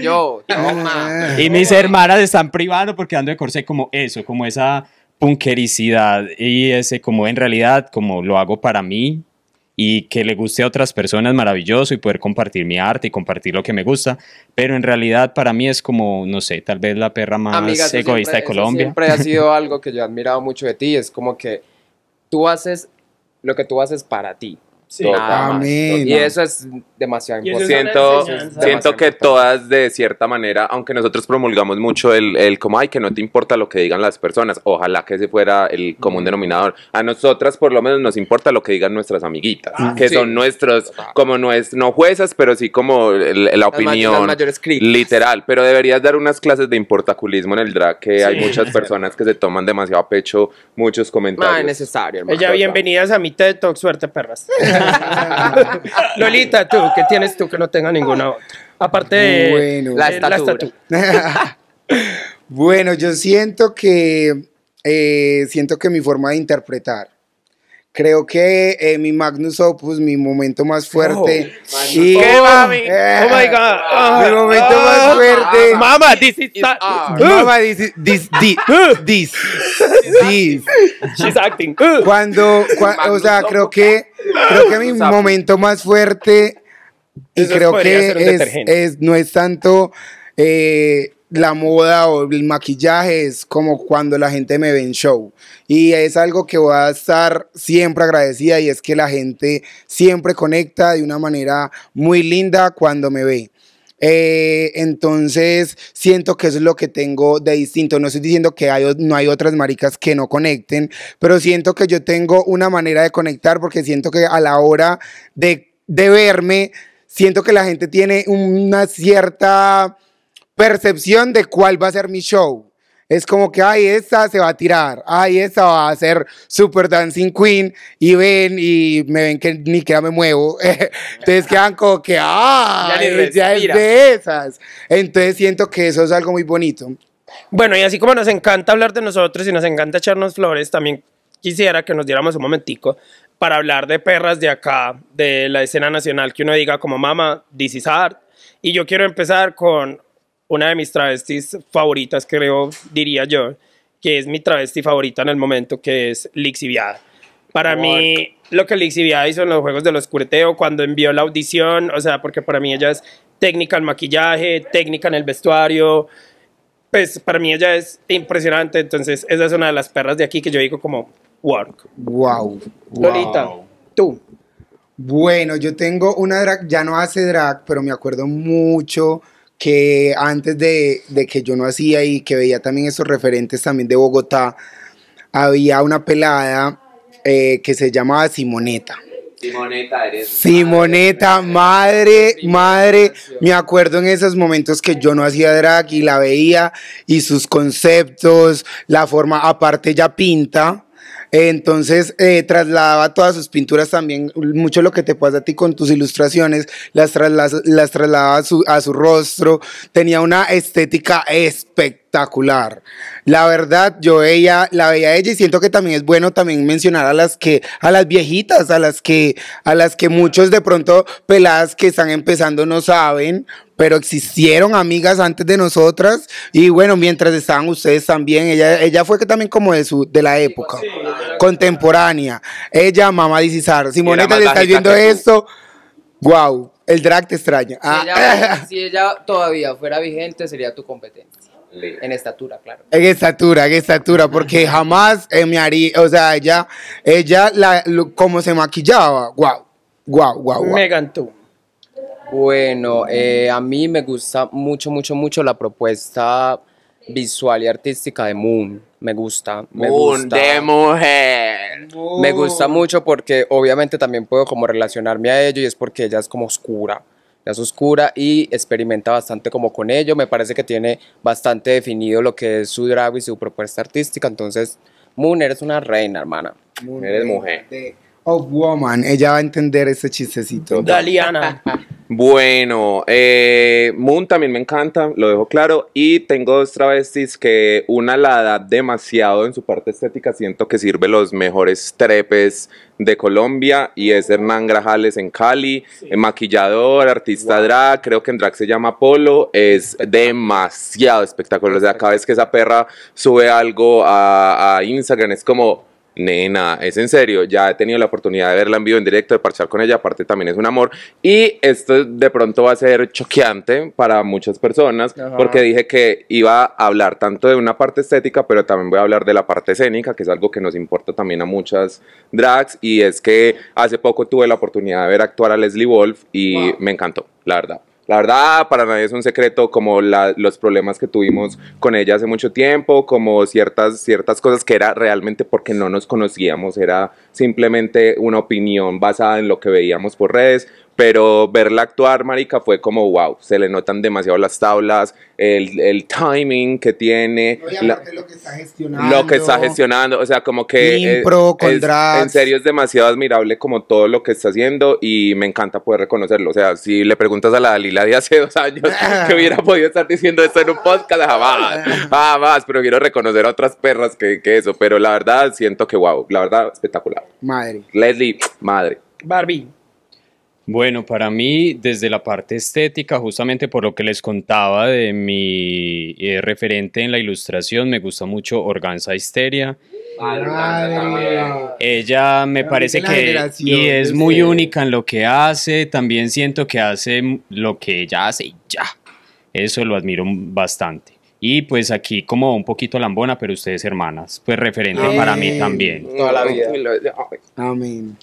yo, toma. (laughs) Eh. Y mis hermanas están privando porque ando de corsé como eso, como esa punkericidad y ese como en realidad como lo hago para mí y que le guste a otras personas maravilloso y poder compartir mi arte y compartir lo que me gusta, pero en realidad para mí es como, no sé, tal vez la perra más egoísta de Colombia. siempre ha sido (laughs) algo que yo he admirado mucho de ti, es como que tú haces lo que tú haces para ti. Sí. Y eso es demasiado importante. Siento, siento que todas, de cierta manera, aunque nosotros promulgamos mucho el, el como, ay, que no te importa lo que digan las personas, ojalá que ese fuera el común mm. denominador. A nosotras, por lo menos, nos importa lo que digan nuestras amiguitas, ah, que son nuestros, como no es, no juezas, pero sí como la opinión. literal, pero deberías dar unas clases de importaculismo en el drag, que hay muchas personas que se toman demasiado a pecho muchos comentarios. es necesario, hermano. Ella, bienvenidas a mi TED Talk, suerte, perras. (laughs) (laughs) Lolita, tú, ¿qué tienes tú que no tenga ninguna otra? Aparte de la, estatura. (laughs) bueno, yo siento que eh, siento que mi forma de interpretar Creo que eh, mi Magnus Opus, mi momento más fuerte. Oh, ¿Qué, mami? Eh, oh my God. mi ah. momento más ah. fuerte. Mama, this is. Ah. mama, this This. She's acting. Cuando. o sea, creo que. Creo que mi momento más fuerte. Y creo que es, es, no es tanto. Eh, la moda o el maquillaje es como cuando la gente me ve en show. Y es algo que voy a estar siempre agradecida y es que la gente siempre conecta de una manera muy linda cuando me ve. Eh, entonces siento que es lo que tengo de distinto. No estoy diciendo que no hay otras maricas que no conecten, pero siento que yo tengo una manera de conectar porque siento que a la hora de verme, siento que la gente tiene una cierta percepción de cuál va a ser mi show. Es como que, ay, esta se va a tirar, ay, esta va a ser super dancing queen, y ven, y me ven que ni que me muevo. (laughs) Entonces quedan como que, ah, (laughs) ya, es de esas. Entonces siento que eso es algo muy bonito. Bueno, y así como nos encanta hablar de nosotros y nos encanta echarnos flores, también quisiera que nos diéramos un momentico para hablar de perras de acá, de la escena nacional, que uno diga como, mamá, this Y yo quiero empezar con una de mis travestis favoritas, creo, diría yo, que es mi travesti favorita en el momento, que es Lixiviada. Para mí, lo que Lixiviada hizo en los Juegos de los Oscureteo, cuando envió la audición, o sea, porque para mí ella es técnica en maquillaje, técnica en el vestuario, pues para mí ella es impresionante, entonces esa es una de las perras de aquí que yo digo como, work. Wow. Lolita, tú. Bueno, yo tengo una drag, ya no hace drag, pero me acuerdo mucho que antes de, que yo no hacía y que veía también esos referentes también de Bogotá, había una pelada eh, que se llamaba Simoneta. Simoneta, eres Simoneta, madre, madre, Me acuerdo en esos momentos que yo no hacía drag y la veía y sus conceptos, la forma, aparte ya pinta. Entonces, eh, trasladaba todas sus pinturas también, mucho lo que te pasa a ti con tus ilustraciones, las, las trasladaba a su, rostro, tenía una estética espectacular. La verdad, yo ella, la veía ella y siento que también es bueno también mencionar a las que, a las viejitas, a las que, a las que muchos de pronto peladas que están empezando no saben, pero existieron amigas antes de nosotras y bueno, mientras estaban ustedes también, ella, ella fue que también como de su, de la época contemporánea. Ella, mamá de Si moneta le está viendo esto, guau, el drag te extraña. Si, ella, ah. (laughs) todavía fuera vigente, sería tu competencia. En estatura, claro. En estatura, en estatura, porque (laughs) jamás eh, me haría, o sea, ella, ella, como se maquillaba, guau, wow, wow, wow. Megan, tú. Bueno, eh, a mí me gusta mucho, mucho, mucho la propuesta visual y artística de Moon. Me gusta. Moon de mujer. Me gusta mucho porque obviamente también puedo como relacionarme a ello y es porque ella es como oscura. Ella es oscura y experimenta bastante como con ello. Me parece que tiene bastante definido lo que es su drag y su propuesta artística. Entonces, Moon, eres una reina, hermana. eres mujer. Oh, Woman. Ella va a entender ese chistecito. Daliana. Bueno, eh, Moon también me encanta, lo dejo claro. Y tengo dos travestis que una la da demasiado en su parte estética. Siento que sirve los mejores trepes de Colombia y es Hernán Grajales en Cali, eh, maquillador, artista drag, creo que en drag se llama Polo, es demasiado espectacular. O sea, cada vez que esa perra sube algo a, a Instagram es como Nena, es en serio, ya he tenido la oportunidad de verla en vivo, en directo, de parchar con ella, aparte también es un amor. Y esto de pronto va a ser choqueante para muchas personas, porque dije que iba a hablar tanto de una parte estética, pero también voy a hablar de la parte escénica, que es algo que nos importa también a muchas drags. Y es que hace poco tuve la oportunidad de ver actuar a Leslie Wolf y me encantó, la verdad. La verdad, para nadie es un secreto como los problemas que tuvimos con ella hace mucho tiempo, como ciertas, ciertas cosas que era realmente porque no nos conocíamos, era simplemente una opinión basada en lo que veíamos por redes, pero verla actuar, marica, fue como wow, se le notan demasiado las tablas, el, timing que tiene, lo que está gestionando, lo que está gestionando, o sea, como que en serio es demasiado admirable como todo lo que está haciendo y me encanta poder reconocerlo, o sea, si le preguntas a la Dalila de hace dos años (laughs) que hubiera podido estar diciendo esto en un podcast, jamás, jamás, pero quiero reconocer a otras perras que, que eso, pero la verdad siento que wow, la verdad espectacular. Madre. Leslie, madre. Barbie. Bueno, para mí, desde la parte estética, justamente por lo que les contaba de mi eh, referente en la ilustración, me gusta mucho Organza Histeria. Ella me parece que es muy única en lo que hace, también siento que hace lo que ella hace y ya. Eso lo admiro bastante. Y pues aquí como un poquito lambona, pero ustedes hermanas, pues referente para mí también. Amén.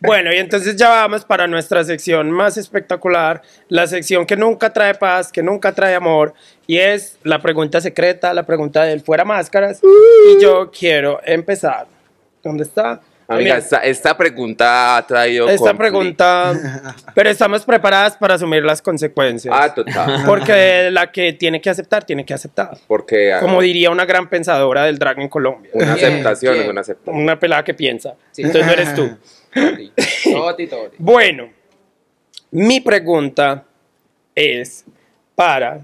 Bueno, y entonces ya vamos para nuestra sección más espectacular, la sección que nunca trae paz, que nunca trae amor, y es la pregunta secreta, la pregunta del fuera máscaras. Y yo quiero empezar. ¿Dónde está? esta, pregunta ha traído. Esta pregunta. (laughs) Pero estamos preparadas para asumir las consecuencias. Ah, total. Porque la que tiene que aceptar, tiene que aceptar. Porque. Ah, Como diría una gran pensadora del drag en Colombia. Una aceptación una aceptación. Una pelada que piensa. Entonces no eres tú. (laughs) bueno, mi pregunta es para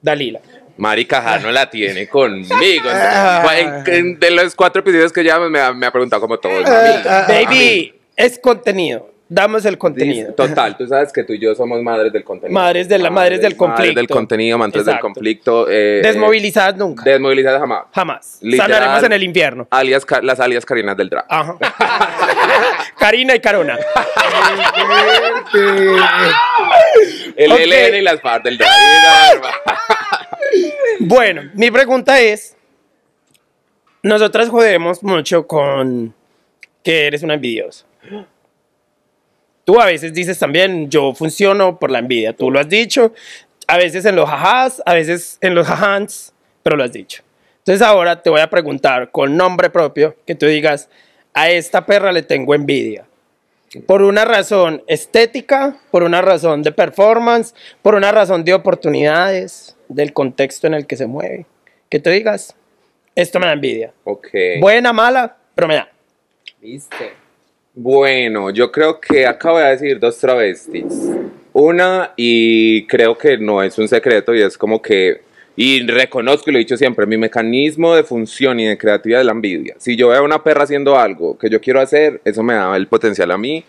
Dalila. Mari no la tiene conmigo. (laughs) Ah. Pues, de los cuatro episodios que llevamos me ha, preguntado como todo. Ah, ah, baby, es contenido damos el contenido. Total, tú sabes que tú y yo somos madres del contenido. Madres, de la, madres, del conflicto. Madres del contenido, madres del conflicto. Eh, eh, desmovilizadas nunca. Desmovilizadas jamás. Jamás. Literal, en el infierno. Alias, las alias Carinas del drag. (laughs) Karina y Carona. el LN y las partes del drag. (laughs) Bueno, mi pregunta es, nosotras jodemos mucho con que eres una envidiosa. Tú a veces dices también, yo funciono por la envidia, tú lo has dicho, a veces en los jajás, a veces en los jajans, pero lo has dicho. Entonces ahora te voy a preguntar con nombre propio que tú digas, a esta perra le tengo envidia. Por una razón estética, por una razón de performance, por una razón de oportunidades del contexto en el que se mueve. Que te digas, esto me da envidia. Ok. Buena, mala, pero me da. Viste. Bueno, yo creo que acabo de decir dos travestis. Una, y creo que no es un secreto, y es como que, y reconozco, y lo he dicho siempre, mi mecanismo de función y de creatividad es la envidia. Si yo veo a una perra haciendo algo que yo quiero hacer, eso me da el potencial a mí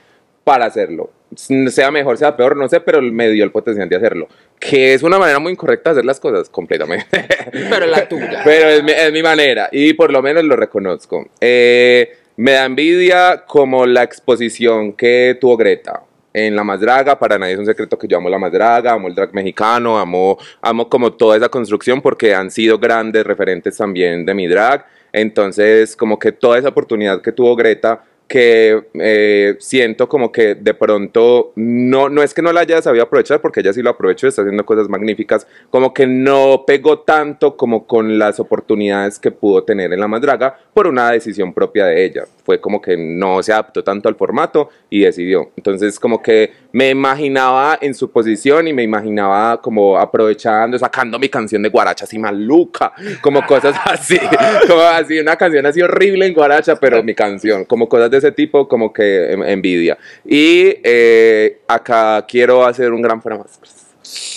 para hacerlo. Sea mejor, sea peor, no sé, pero me dio el potencial de hacerlo. Que es una manera muy incorrecta de hacer las cosas, completamente. (laughs) Pero la (laughs) es mi, manera, y por lo menos lo reconozco. Eh, me da envidia como la exposición que tuvo Greta en La Más Para nadie es un secreto que yo amo La Más Draga, amo el drag mexicano, amo, amo como toda esa construcción porque han sido grandes referentes también de mi drag. Entonces, como que toda esa oportunidad que tuvo Greta que eh, siento como que de pronto no, no es que no la haya sabido aprovechar, porque ella sí lo aprovechó está haciendo cosas magníficas, como que no pegó tanto como con las oportunidades que pudo tener en la madraga por una decisión propia de ella. Fue como que no se adaptó tanto al formato y decidió. Entonces como que me imaginaba en su posición y me imaginaba como aprovechando, sacando mi canción de guaracha así maluca, como cosas así, (laughs) como así, una canción así horrible en guaracha, pero mi canción, como cosas de ese tipo como que em, envidia. Y eh, acá quiero hacer un gran famoso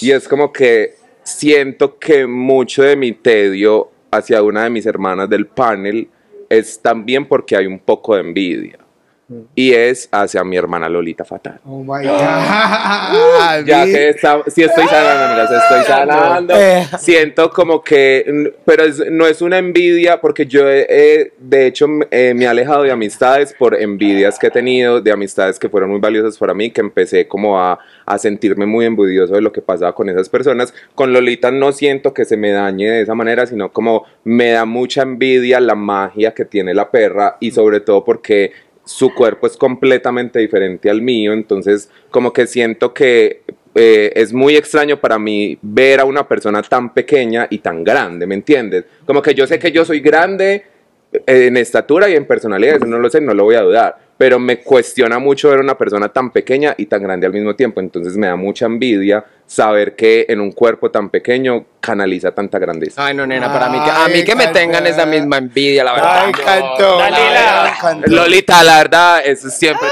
Y es como que siento que mucho de mi tedio hacia una de mis hermanas del panel es también porque hay un poco de envidia. Mm. y es hacia mi hermana Lolita Fatal. Oh my God. Ah, ya que sí estoy sanando, mira, estoy ah, sanando. Eh. Siento como que, pero no es una envidia, porque yo he... de hecho eh, me he alejado de amistades por envidias que he tenido, de amistades que fueron muy valiosas para mí, que empecé como a, a sentirme muy envidioso de lo que pasaba con esas personas. Con Lolita no siento que se me dañe de esa manera, sino como me da mucha envidia la magia que tiene la perra y sobre todo porque su cuerpo es completamente diferente al mío, entonces como que siento que eh, es muy extraño para mí ver a una persona tan pequeña y tan grande, ¿me entiendes? Como que yo sé que yo soy grande eh, en estatura y en personalidad, eso no lo sé, no lo voy a dudar, pero me cuestiona mucho ver a una persona tan pequeña y tan grande al mismo tiempo, entonces me da mucha envidia saber que en un cuerpo tan pequeño canaliza tanta grandeza. Ay, no, nena, para mí que, a mí que me tengan esa misma envidia, la verdad. Ay, encantó. Dalila. Lolita, la verdad, eso es siempre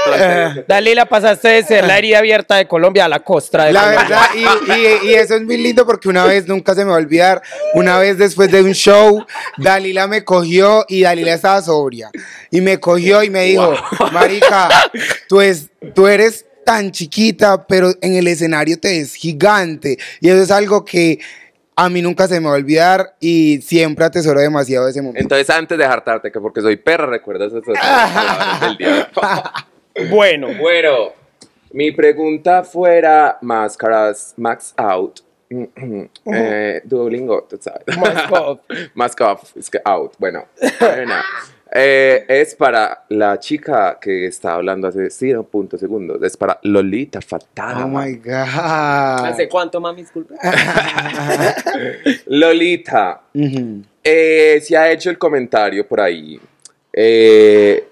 Dalila, pasaste de ser la herida abierta de Colombia a la costra de Colombia. la verdad, y, eso es muy lindo porque una vez, nunca se me va a olvidar, una vez después de un show, Dalila me cogió y Dalila estaba sobria. Y me cogió y me dijo, marica, tú, es, tú eres tan chiquita, pero en el escenario te es gigante. Y eso es algo que a mí nunca se me va a olvidar y siempre atesoro demasiado ese momento. Entonces, antes de hartarte, que porque soy perra, recuerdas eso. (laughs) bueno. Bueno, mi pregunta fuera, máscaras max out. Eh, Duolingo, tú sabes. Mask off. (laughs) Mask off, es que out. Bueno, eh, es para la chica que está hablando hace 0.2 segundos. Es para Lolita Fatal. Oh my God. ¿Hace cuánto, mami? (laughs) Lolita. Eh, se ha hecho el comentario por ahí. Eh,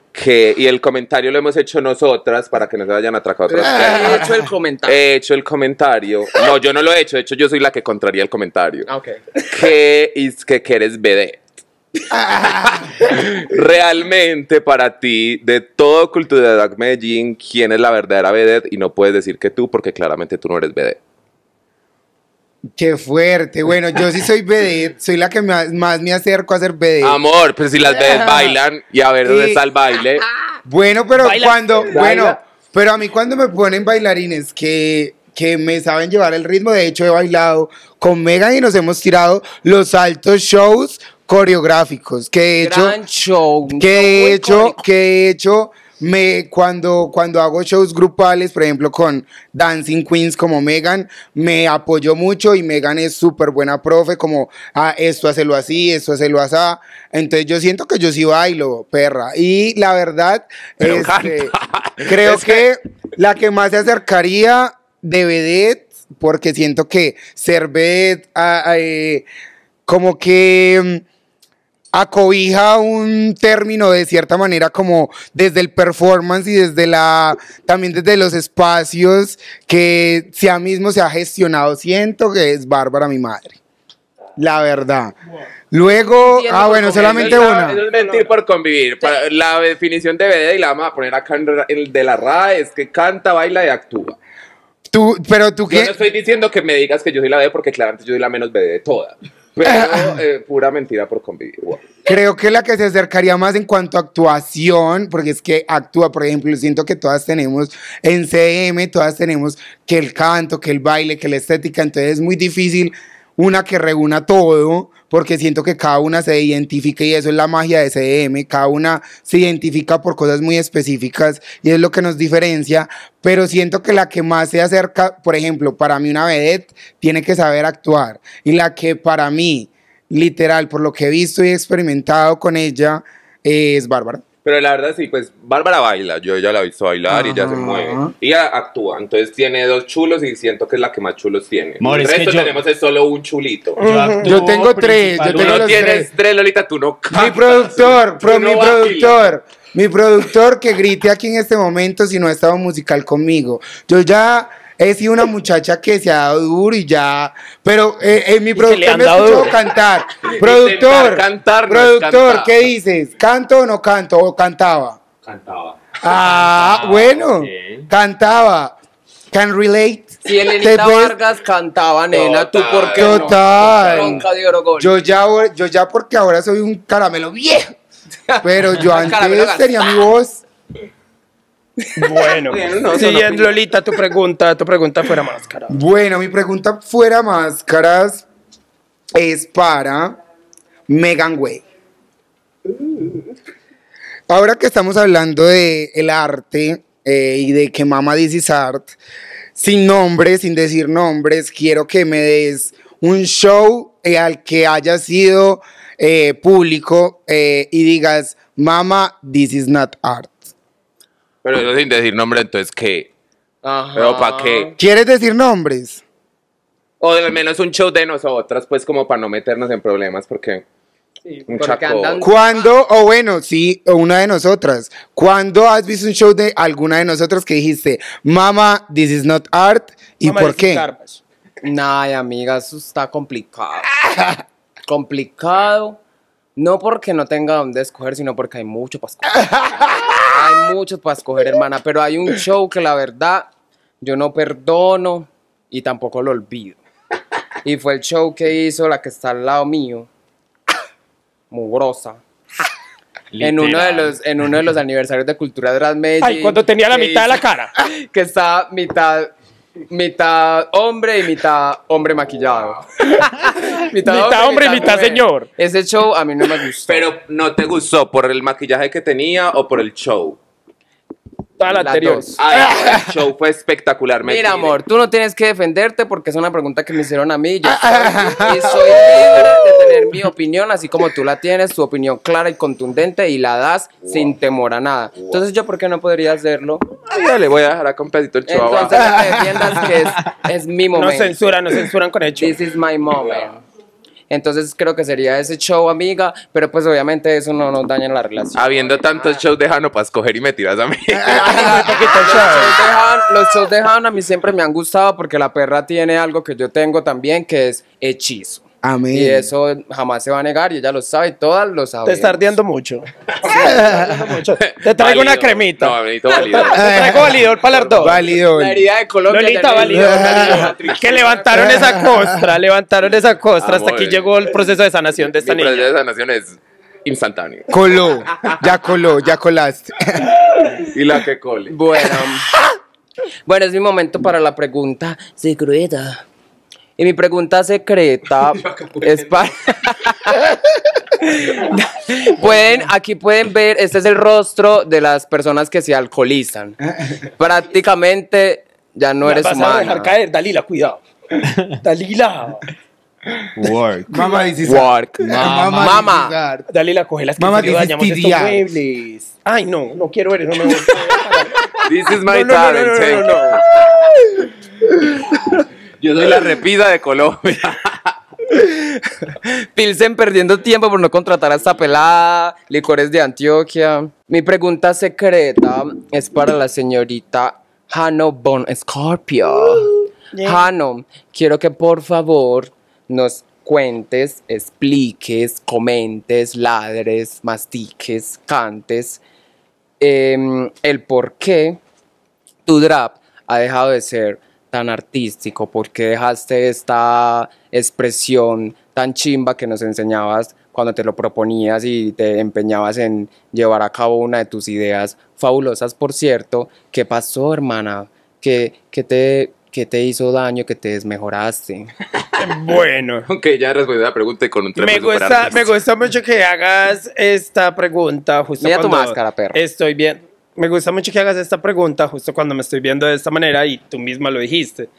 y el comentario lo hemos hecho nosotras para que no se vayan a atracar He hecho el comentario. He hecho el comentario. No, yo no lo he hecho. De hecho, yo soy la que contraría el comentario. Ah, okay. Que, es que, quieres, eres BD. (laughs) Realmente para ti, de todo Cultura de Dark Medellín, ¿quién es la verdadera vedette? Y no puedes decir que tú, porque claramente tú no eres BD Qué fuerte. Bueno, yo sí soy BD soy la que más, me acerco a ser BD Amor, pero pues si las BD bailan y a ver dónde está el baile. Bueno, pero cuando, bueno, pero a mí cuando me ponen bailarines que que me saben llevar el ritmo, de hecho he bailado con Megan y nos hemos tirado los altos shows coreográficos que he hecho, Gran show, que he hecho, que he hecho me, cuando, cuando hago shows grupales, por ejemplo, con Dancing Queens como Megan, me apoyó mucho y Megan es súper buena profe, como, ah, esto hacelo así, esto hacelo así. Entonces yo siento que yo sí bailo, perra. Y la verdad, (laughs) creo es que... que la que más se acercaría de Vedette, porque siento que ser ah, ah, eh, como que mm, acobija un término de cierta manera como desde el performance y desde la también desde los espacios que sea mismo se ha gestionado siento que es Bárbara mi madre la verdad luego ah bueno solamente una es mentir por convivir la definición de BD y la vamos a poner acá en el de la RAE es que canta baila y actúa tú pero tú qué yo no estoy diciendo que me digas que yo soy la BD porque claramente yo soy la menos BD de todas eh, pura mentira por convivir. Creo que la que se acercaría más en cuanto a actuación, porque es que actúa, por ejemplo, siento que todas tenemos en CM, todas tenemos que el canto, que el baile, que la estética, entonces es muy difícil una que reúna todo, porque siento que cada una se identifica y eso es la magia de CDM, cada una se identifica por cosas muy específicas y es lo que nos diferencia, pero siento que la que más se acerca, por ejemplo, para mí una vedette tiene que saber actuar y la que para mí, literal, por lo que he visto y experimentado con ella, eh, es Bárbara. Pero la verdad sí, pues Bárbara baila, yo ya la he visto bailar y ya se mueve. Y actúa, entonces tiene dos chulos y siento que es la que más chulos tiene. el tenemos es solo un chulito. Yo, tengo tres, Tú no tienes tres. Lolita, tú no Mi productor, mi productor. Mi productor que grite aquí en este momento si no ha estado musical conmigo. Yo ya he sido una muchacha que se ha dado duro y ya. Pero en eh, eh, mi productor me escuchado cantar. (laughs) productor, productor, ¿qué dices? ¿Canto o no canto? ¿O cantaba? Cantaba. Ah, ah bueno, cantaba. Can relate. Si Elenita Vargas cantaba, nena, tú por qué Yo ya, yo ya porque ahora soy un caramelo viejo. (laughs) Pero yo antes tenía mi voz bueno, siguiendo Lolita, tu pregunta, tu pregunta fuera máscara Bueno, mi pregunta fuera máscaras es para Megan Way. Ahora que estamos hablando de el arte eh, y de que Mama This is Art, sin nombres, sin decir nombres, quiero que me des un show eh, al que haya sido eh, público y digas, Mama, this is not art. Pero eso sin decir nombre, entonces, ¿qué? ¿Pero para qué? ¿Quieres decir nombres? O al menos un show de nosotras, pues, como para no meternos en problemas, porque... Sí, un porque ¿Cuándo, o bueno, sí, una de nosotras, ¿cuándo has visto un show de alguna de nosotras que dijiste, Mama, this is not art? ¿Y por qué? Nada, amiga, eso está complicado. (laughs) complicado. No porque no tenga dónde escoger, sino porque hay mucho para escoger. (laughs) hay mucho para escoger, hermana. Pero hay un show que la verdad yo no perdono y tampoco lo olvido. Y fue el show que hizo la que está al lado mío, mugrosa. en uno, de los, en uno de los (laughs) aniversarios de Cultura Drag Medellín. Ay, cuando tenía la mitad de la cara. (laughs) Que estaba mitad mitad hombre y mitad hombre maquillado. (laughs) mitad, hombre y mitad señor. Ese show a mí no me gustó. Pero no te gustó por el maquillaje que tenía o por el show. Ah. el show fue espectacular. Mira, amor, tú no tienes que defenderte porque es una pregunta que me hicieron a mí. Yo ah, ah, soy, libre de tener mi opinión, así como tú la tienes, tu opinión clara y contundente y la das sin temor a nada. Entonces, ¿yo por qué no podría hacerlo? le voy a dejar a competidor Entonces, no te defiendas que es, mi momento. No censuran, no censuran con hecho. This is my moment. Entonces creo que sería ese show amiga, pero pues obviamente eso no nos daña la relación. Habiendo tantos shows de Jano para escoger y me tiras a mí. (laughs) los shows de Jano a mí siempre me han gustado porque la perra tiene algo que yo tengo también que es hechizo. Y eso jamás se va a negar y ella lo sabe, todas lo saben. Te está ardiendo (laughs) mucho. Te traigo una cremita. No, (laughs) Te traigo validor para el dos. Validor. La herida de Colombia. (laughs) que levantaron esa costra, levantaron esa costra. Hasta aquí llegó el proceso de sanación de esta niña. El proceso de sanación es instantáneo. Coló, ya coló, ya colaste. y la que cole. Bueno. bueno, es mi momento para la pregunta secreta. Y mi pregunta secreta (laughs) es para... (laughs) pueden, aquí pueden ver, este es el rostro de las personas que se alcoholizan. Prácticamente ya no eres vas a dejar caer, Dalila, cuidado. (laughs) Dalila. Work. Mama dice Work. Mama. Dalila, coge las que Mama dañamos estos muebles. Ay, no, no quiero eres, no me gusta. This is my talent. no, no, no, no. Yo soy la repida de Colombia. (laughs) Pilsen perdiendo tiempo por no contratar a esta pelada, licores de Antioquia. Mi pregunta secreta es para la señorita Hanno Bon Scorpio. Yeah. Uh, quiero que por favor nos cuentes, expliques, comentes, ladres, mastiques, cantes em, el por qué tu drap ha dejado de ser tan artístico? ¿Por qué dejaste esta expresión tan chimba que nos enseñabas cuando te lo proponías y te empeñabas en llevar a cabo una de tus ideas fabulosas, por cierto? ¿Qué pasó, hermana? ¿Qué, qué te, qué te hizo daño que te desmejoraste? (laughs) bueno. Ok, ya respondí la pregunta y con un me gusta, me gusta mucho que hagas esta pregunta justo Mira tu máscara, perro. Estoy bien me gusta mucho que hagas esta pregunta justo cuando me estoy viendo de esta manera y tú misma lo dijiste.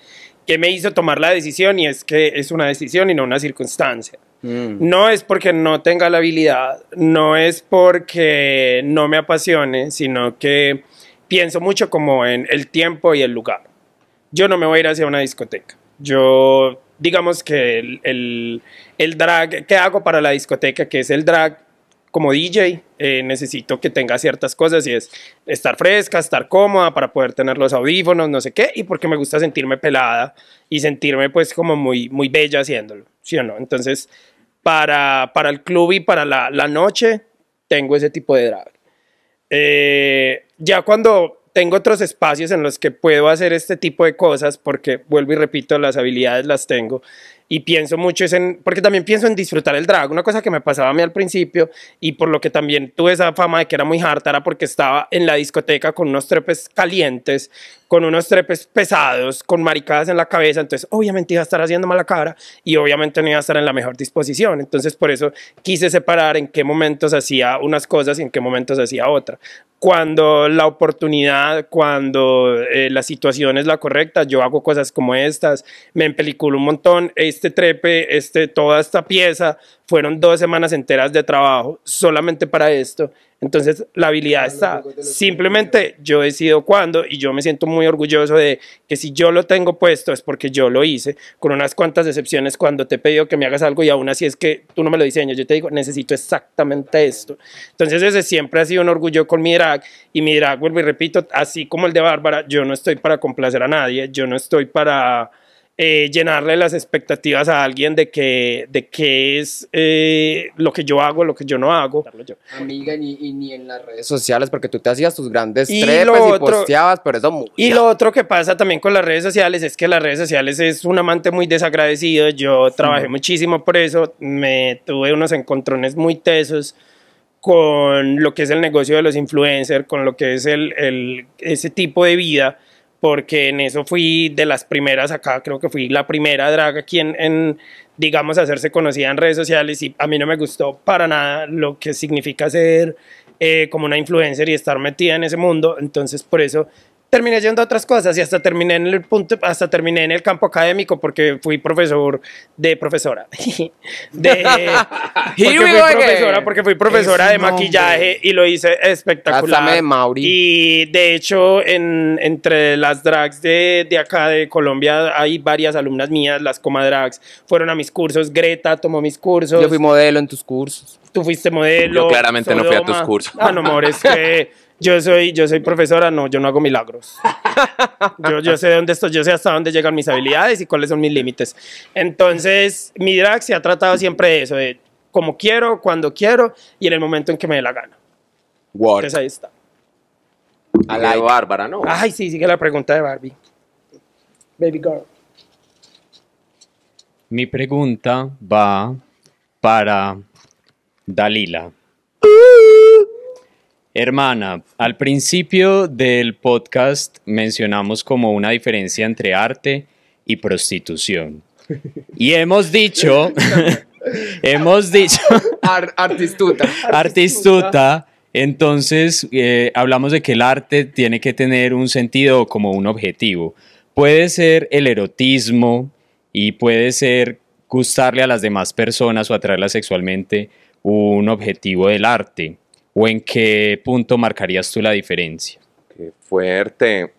que me hizo tomar la decisión? Y es que es una decisión y no una circunstancia. Mm. No es porque no tenga la habilidad, no es porque no me apasione, sino que pienso mucho como en el tiempo y el lugar. Yo no me voy a ir hacia una discoteca. Yo, digamos que el, el, el drag que hago para la discoteca, que es el drag, como DJ eh, necesito que tenga ciertas cosas y es estar fresca, estar cómoda para poder tener los audífonos, no sé qué, y porque me gusta sentirme pelada y sentirme pues como muy, muy bella haciéndolo, ¿sí o no? Entonces, para, para el club y para la, la noche tengo ese tipo de drag. Eh, ya cuando tengo otros espacios en los que puedo hacer este tipo de cosas porque, vuelvo y repito, las habilidades las tengo y pienso mucho en, porque también pienso en disfrutar el drag, una cosa que me pasaba a mí al principio y por lo que también tuve esa fama de que era muy harta era porque estaba en la discoteca con unos trepes calientes, con unos trepes pesados, con maricadas en la cabeza, entonces obviamente iba a estar haciendo mala cara y obviamente no iba a estar en la mejor disposición. Entonces por eso quise separar en qué momentos hacía unas cosas y en qué momentos hacía otra. Cuando la oportunidad, cuando eh, la situación es la correcta, yo hago cosas como estas, me empeliculo un montón, este trepe, este, toda esta pieza fueron dos semanas enteras de trabajo solamente para esto. Entonces, la habilidad está. Simplemente yo decido cuándo y yo me siento muy orgulloso de que si yo lo tengo puesto es porque yo lo hice, con unas cuantas excepciones cuando te he pedido que me hagas algo y aún así es que tú no me lo diseñas, yo te digo, necesito exactamente esto. Entonces, ese siempre ha sido un orgullo con mi drag y mi drag, vuelvo y repito, así como el de Bárbara, yo no estoy para complacer a nadie, yo no estoy para eh, llenarle las expectativas a alguien de que, de qué es eh, lo que yo hago, lo que yo no hago. Amiga, ni, ni en las redes sociales, porque tú te hacías tus grandes y trepes y posteabas, pero eso... y lo otro que pasa también con las redes sociales es que las redes sociales es un amante muy desagradecido, yo trabajé muchísimo por eso, me tuve unos encontrones muy tesos con lo que es el negocio de los influencers, con lo que es el, el ese tipo de vida porque en eso fui de las primeras acá, creo que fui la primera drag aquí en, digamos, hacerse conocida en redes sociales y a mí no me gustó para nada lo que significa ser eh, como una influencer y estar metida en ese mundo, entonces por eso terminé yendo a otras cosas y hasta terminé en el punto, hasta terminé en el campo académico porque fui profesor de profesora. (laughs) porque, fui profesora porque fui profesora de maquillaje y lo hice espectacular. De Mauri. Y de hecho, entre las drags de, acá de Colombia hay varias alumnas mías, las comadrags, fueron a mis cursos. Greta tomó mis cursos. Yo fui modelo en tus cursos. Tú fuiste modelo. Yo claramente no fui a tus cursos. Ah, no, amor, es que. (laughs) Yo soy, yo soy profesora, no, yo no hago milagros. (laughs) yo, sé dónde estoy, yo sé hasta dónde llegan mis habilidades y cuáles son mis límites. Entonces, mi drag se ha tratado siempre de eso, de como quiero, cuando quiero y en el momento en que me dé la gana. What? Entonces ahí está. A la de Bárbara, ¿no? Ay, sí, sigue la pregunta de Barbie. Baby girl. Mi pregunta va para Dalila. Uh. Hermana, al principio del podcast mencionamos como una diferencia entre arte y prostitución. Y hemos dicho, (laughs) hemos dicho... artistuta. Artistuta. Entonces, eh, hablamos de que el arte tiene que tener un sentido como un objetivo. Puede ser el erotismo y puede ser gustarle a las demás personas o atraerlas sexualmente un objetivo del arte o en qué punto marcarías tú la diferencia? Qué fuerte.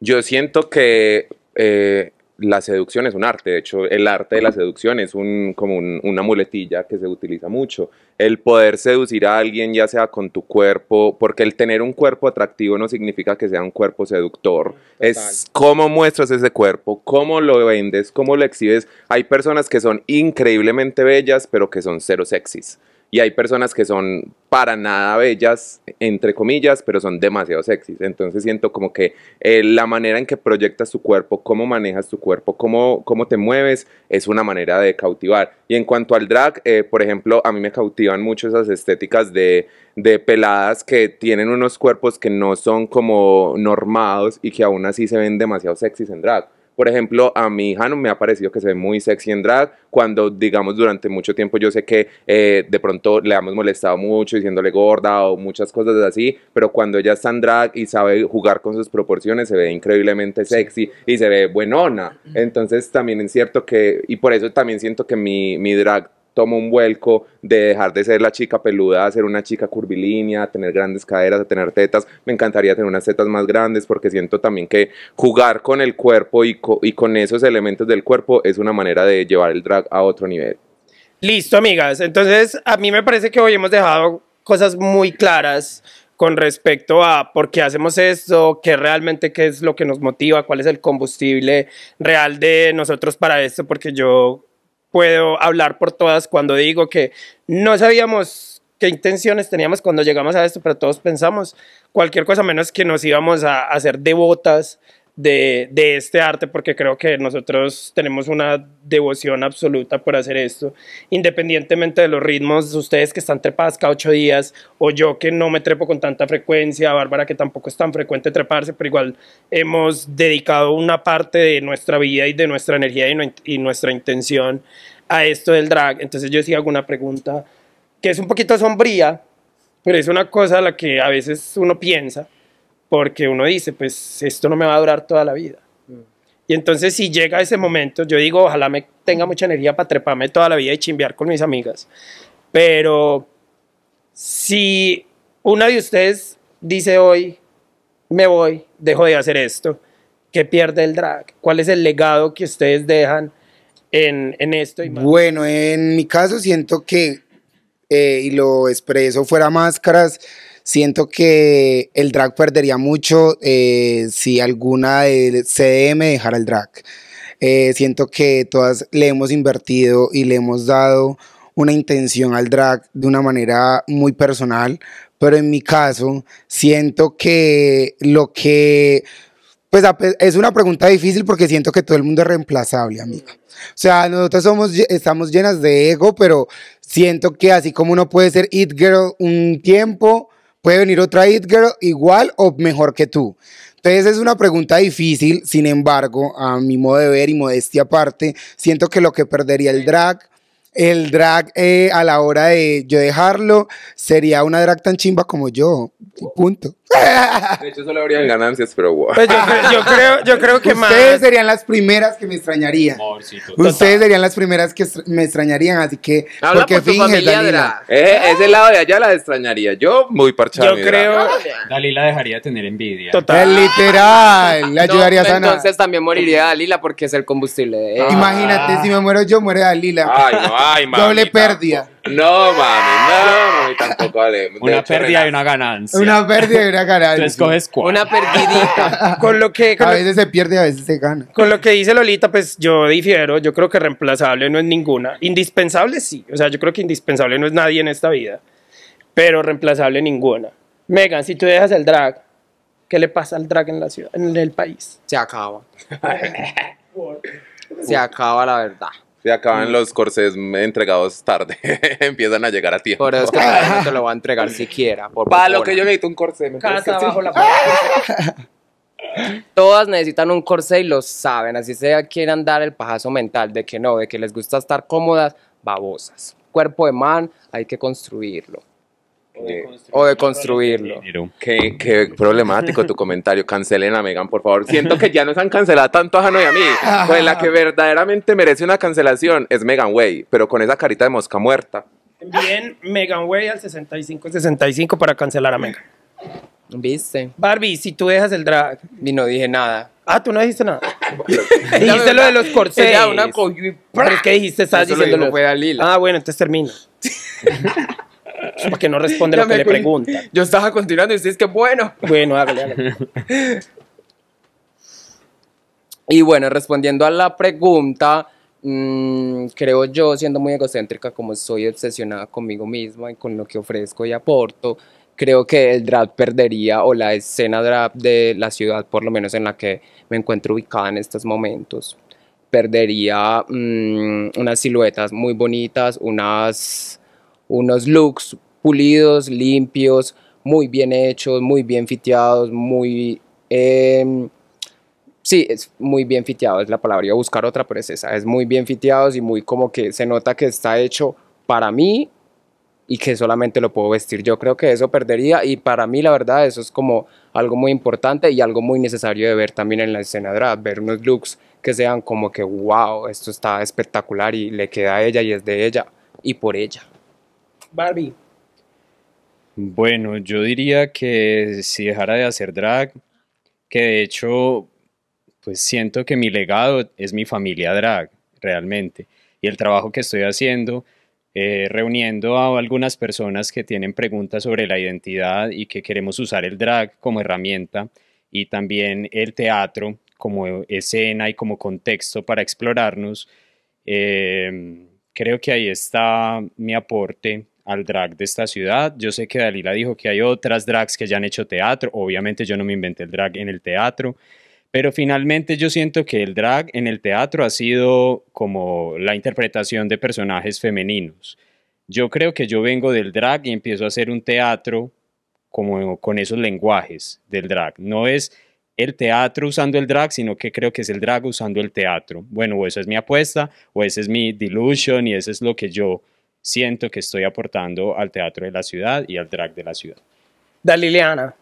Yo siento que eh, la seducción es un arte, de hecho el arte de la seducción es un, como una muletilla que se utiliza mucho. El poder seducir a alguien ya sea con tu cuerpo, porque el tener un cuerpo atractivo no significa que sea un cuerpo seductor, es cómo muestras ese cuerpo, cómo lo vendes, cómo lo exhibes. Hay personas que son increíblemente bellas pero que son cero sexys y hay personas que son para nada bellas, entre comillas, pero son demasiado sexys. Entonces siento como que eh, la manera en que proyectas tu cuerpo, cómo manejas tu cuerpo, cómo, cómo te mueves, es una manera de cautivar. Y en cuanto al drag, eh, por ejemplo, a mí me cautivan mucho esas estéticas de, de peladas que tienen unos cuerpos que no son como normados y que aún así se ven demasiado sexys en drag por ejemplo, a hija no me ha parecido que se ve muy sexy en drag, cuando, digamos, durante mucho tiempo yo sé que eh, de pronto le hemos molestado mucho diciéndole gorda o muchas cosas así, pero cuando ella está en drag y sabe jugar con sus proporciones, se ve increíblemente sexy y se ve buenona. Entonces también es cierto que, y por eso también siento que mi drag tomo un vuelco de dejar de ser la chica peluda a ser una chica curvilínea, a tener grandes caderas, a tener tetas. Me encantaría tener unas tetas más grandes porque siento también que jugar con el cuerpo y, y con esos elementos del cuerpo es una manera de llevar el drag a otro nivel. Listo, amigas. Entonces, a mí me parece que hoy hemos dejado cosas muy claras con respecto a por qué hacemos esto, qué realmente qué es lo que nos motiva, cuál es el combustible real de nosotros para esto, porque yo puedo hablar por todas cuando digo que no sabíamos qué intenciones teníamos cuando llegamos a esto, pero todos pensamos cualquier cosa menos que nos íbamos a, hacer devotas de, este arte, porque creo que nosotros tenemos una devoción absoluta por hacer esto. Independientemente de los ritmos, ustedes que están trepadas cada ocho días, o yo que no me trepo con tanta frecuencia, Bárbara que tampoco es tan frecuente treparse, pero igual hemos dedicado una parte de nuestra vida y de nuestra energía y, y nuestra intención a esto del drag. Entonces yo sí hago una pregunta que es un poquito sombría, pero es una cosa a la que a veces uno piensa porque uno dice, pues esto no me va a durar toda la vida. Mm. Y entonces si llega ese momento, yo digo, ojalá me tenga mucha energía para treparme toda la vida y chimbear con mis amigas. Pero si una de ustedes dice hoy, me voy, dejo de hacer esto, ¿qué pierde el drag? ¿Cuál es el legado que ustedes dejan en, esto? Bueno, en mi caso siento que, eh, y lo expreso fuera máscaras, Siento que el drag perdería mucho eh, si alguna del CDM dejara el drag. Eh, siento que todas le hemos invertido y le hemos dado una intención al drag de una manera muy personal, pero en mi caso siento que lo que... Pues es una pregunta difícil porque siento que todo el mundo es reemplazable, amiga. O sea, nosotros somos, estamos llenas de ego, pero siento que así como uno puede ser It Girl un tiempo, Puede venir otra hit Girl igual o mejor que tú. Entonces es una pregunta difícil, sin embargo, a mi modo de ver y modestia aparte, siento que lo que perdería el drag, el drag eh, a la hora de yo dejarlo, sería una drag tan chimba como yo. Punto. De (laughs) hecho, solo habrían ganancias, pero wow. Pues yo, creo, yo creo que Ustedes serían las primeras que me extrañarían. Ustedes serían las primeras que me extrañarían, así que. Habla porque por Dalila. Eh, ese lado de allá la extrañaría. Yo muy parchado. Yo creo. Dalila. dejaría de tener envidia. Total. Eh, literal. le ayudaría no, Entonces también moriría Dalila porque es el combustible. De Imagínate, ah. si me muero yo, muere Dalila. Ay, no, ay, (laughs) Doble pérdida. No, mami, no, mami, tampoco, Una pérdida y una ganancia. Una pérdida y una ganancia. Tú escoges cuál. Una perdidita. (laughs) Con lo que. A veces se pierde, a veces se gana. Con lo que dice Lolita, pues yo difiero, yo creo que reemplazable no es ninguna. Indispensable sí, o sea, yo creo que indispensable no es nadie en esta vida, pero reemplazable ninguna. Megan, si tú dejas el drag, ¿qué le pasa al drag en la en el país? Se acaba. (laughs) Se acaba la verdad. Se acaban mm. los corsés entregados tarde. (laughs) Empiezan a llegar a tiempo. Por eso es que (laughs) no lo va a entregar siquiera. Para lo que yo necesito un corsé. (laughs) Todas necesitan un corsé y lo saben. Así sea, quieran dar el pajazo mental de que no, de que les gusta estar cómodas, babosas. Cuerpo de man, hay que construirlo o de eh, construirlo. Qué, problemático tu (laughs) comentario. Cancelen a Megan, por favor. Siento que ya nos han cancelado tanto a Hanoi y a mí. Pues la que verdaderamente merece una cancelación es Megan Way, pero con esa carita de mosca muerta. Bien, Megan Way al 65-65 para cancelar a Megan. ¿Viste? Barbie, si tú dejas el drag. Y no dije nada. Ah, tú no dijiste nada. (laughs) (laughs) dijiste lo de los corsés. una Pero dijiste, estás diciendo. Ah, bueno, entonces termino. Porque pues, no responde (laughs) lo que le pregunta. Yo estaba continuando y decís que bueno. Bueno, hágale, (laughs) Y bueno, respondiendo a la pregunta, mm, creo yo, siendo muy egocéntrica, como soy obsesionada conmigo misma y con lo que ofrezco y aporto, creo que el draft perdería o la escena draft de la ciudad, por lo menos en la que me encuentro ubicada en estos momentos, perdería mm, unas siluetas muy bonitas, unas unos looks pulidos, limpios, muy bien hechos, muy bien fiteados, muy... Em, sí, es muy bien fiteado, es la palabra, iba a buscar otra, pero es esa, es muy bien fiteados y muy como que se nota que está hecho para mí y que solamente lo puedo vestir. Yo creo que eso perdería y para mí la verdad eso es como algo muy importante y algo muy necesario de ver también en la escena drag, ver unos looks que sean como que wow, esto está espectacular y le queda a ella y es de ella y por ella. Barbie? Bueno, yo diría que si dejara de hacer drag, que de hecho, pues siento que mi legado es mi familia drag, realmente. Y el trabajo que estoy haciendo, eh, reuniendo a algunas personas que tienen preguntas sobre la identidad y que queremos usar el drag como herramienta y también el teatro como escena y como contexto para explorarnos. Eh, creo que ahí está mi aporte al drag de esta ciudad. Yo sé que Dalila dijo que hay otras drags que ya han hecho teatro. Obviamente yo no me inventé el drag en el teatro. Pero finalmente yo siento que el drag en el teatro ha sido como la interpretación de personajes femeninos. Yo creo que yo vengo del drag y empiezo a hacer un teatro como con esos lenguajes del drag. No es el teatro usando el drag, sino que creo que es el drag usando el teatro. Bueno, o esa es mi apuesta, o esa es mi delusion y eso es lo que yo siento que estoy aportando al teatro de la ciudad y al drag de la ciudad. Daliliana.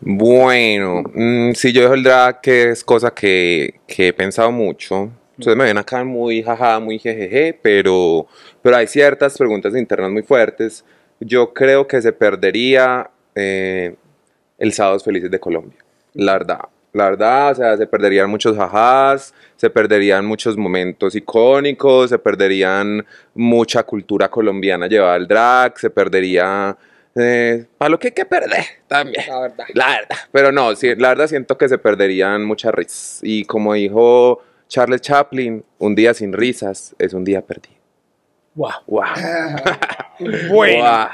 Bueno, mm, si yo dejo el drag, que es cosa que, que he pensado mucho, entonces me ven acá muy jaja, muy jejeje, pero, pero hay ciertas preguntas internas muy fuertes. Yo creo que se perdería eh, el Sábados Felices de Colombia, la verdad. La verdad, o sea, se perderían muchos jajás, se perderían muchos momentos icónicos, se perderían mucha cultura colombiana llevada al drag, se perdería... Eh, para lo que hay que perder también. La verdad. La verdad. Pero no, si la verdad siento que se perderían muchas risas. Y como dijo Charles Chaplin, un día sin risas es un día perdido. Wow. (laughs) bueno.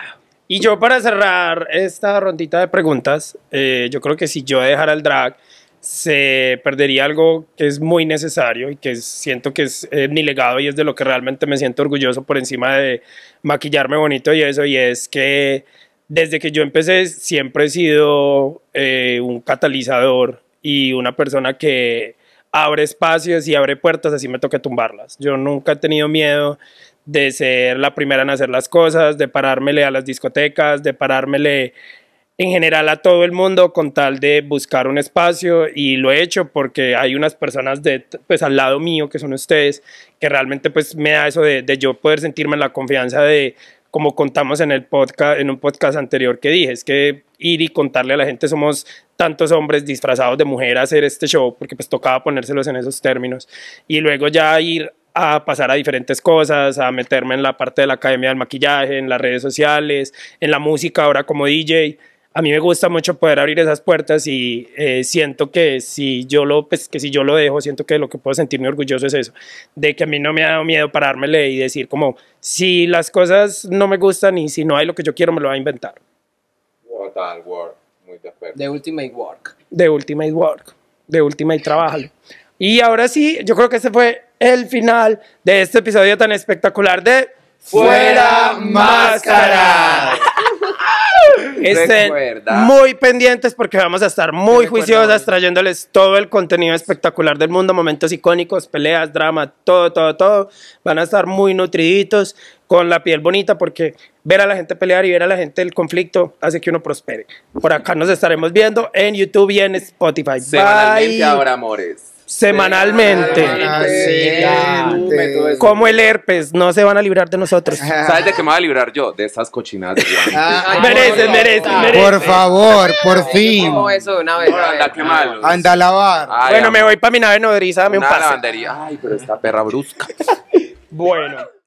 Y yo para cerrar esta rondita de preguntas, eh, yo creo que si yo dejara el drag, se perdería algo que es muy necesario y que siento que es eh, mi legado y es de lo que realmente me siento orgulloso por encima de maquillarme bonito y eso, y es que desde que yo empecé siempre he sido eh, un catalizador y una persona que abre espacios y abre puertas, así me toca tumbarlas. Yo nunca he tenido miedo de ser la primera en hacer las cosas, de parármele a las discotecas, de parármele en general a todo el mundo con tal de buscar un espacio y lo he hecho porque hay unas personas de, pues al lado mío que son ustedes que realmente pues me da eso de, yo poder sentirme en la confianza de como contamos en el podcast en un podcast anterior que dije es que ir y contarle a la gente somos tantos hombres disfrazados de mujer a hacer este show porque pues tocaba ponérselos en esos términos y luego ya ir a pasar a diferentes cosas, a meterme en la parte de la academia del maquillaje, en las redes sociales, en la música ahora como DJ a mí me gusta mucho poder abrir esas puertas y eh, siento que si yo lo pues, que si yo lo dejo siento que lo que puedo sentirme orgulloso es eso de que a mí no me ha dado miedo parármele y decir como si las cosas no me gustan y si no hay lo que yo quiero me lo va a inventar work de the ultimate work de ultimate work de ultimate trabajo y ahora sí yo creo que ese fue el final de este episodio tan espectacular de fuera máscara Estén muy pendientes porque vamos a estar muy juiciosas trayéndoles todo el contenido espectacular del mundo, momentos icónicos, peleas, drama, todo, todo, todo. Van a estar muy nutriditos, con la piel bonita porque ver a la gente pelear y ver a la gente el conflicto hace que uno prospere. Por acá nos estaremos viendo en YouTube y en Spotify. Bye. ahora, amores semanalmente. Como el herpes, no se van a librar de nosotros. (laughs) ¿Sabes de qué me voy a librar yo? De esas cochinadas mereces, ah, ah, mereces Por favor, por fin. Como eso una vez. Anda, qué malo. Anda a lavar. bueno, me voy para mi nave nodriza, dame un pase. Ay, pero esta perra brusca. bueno.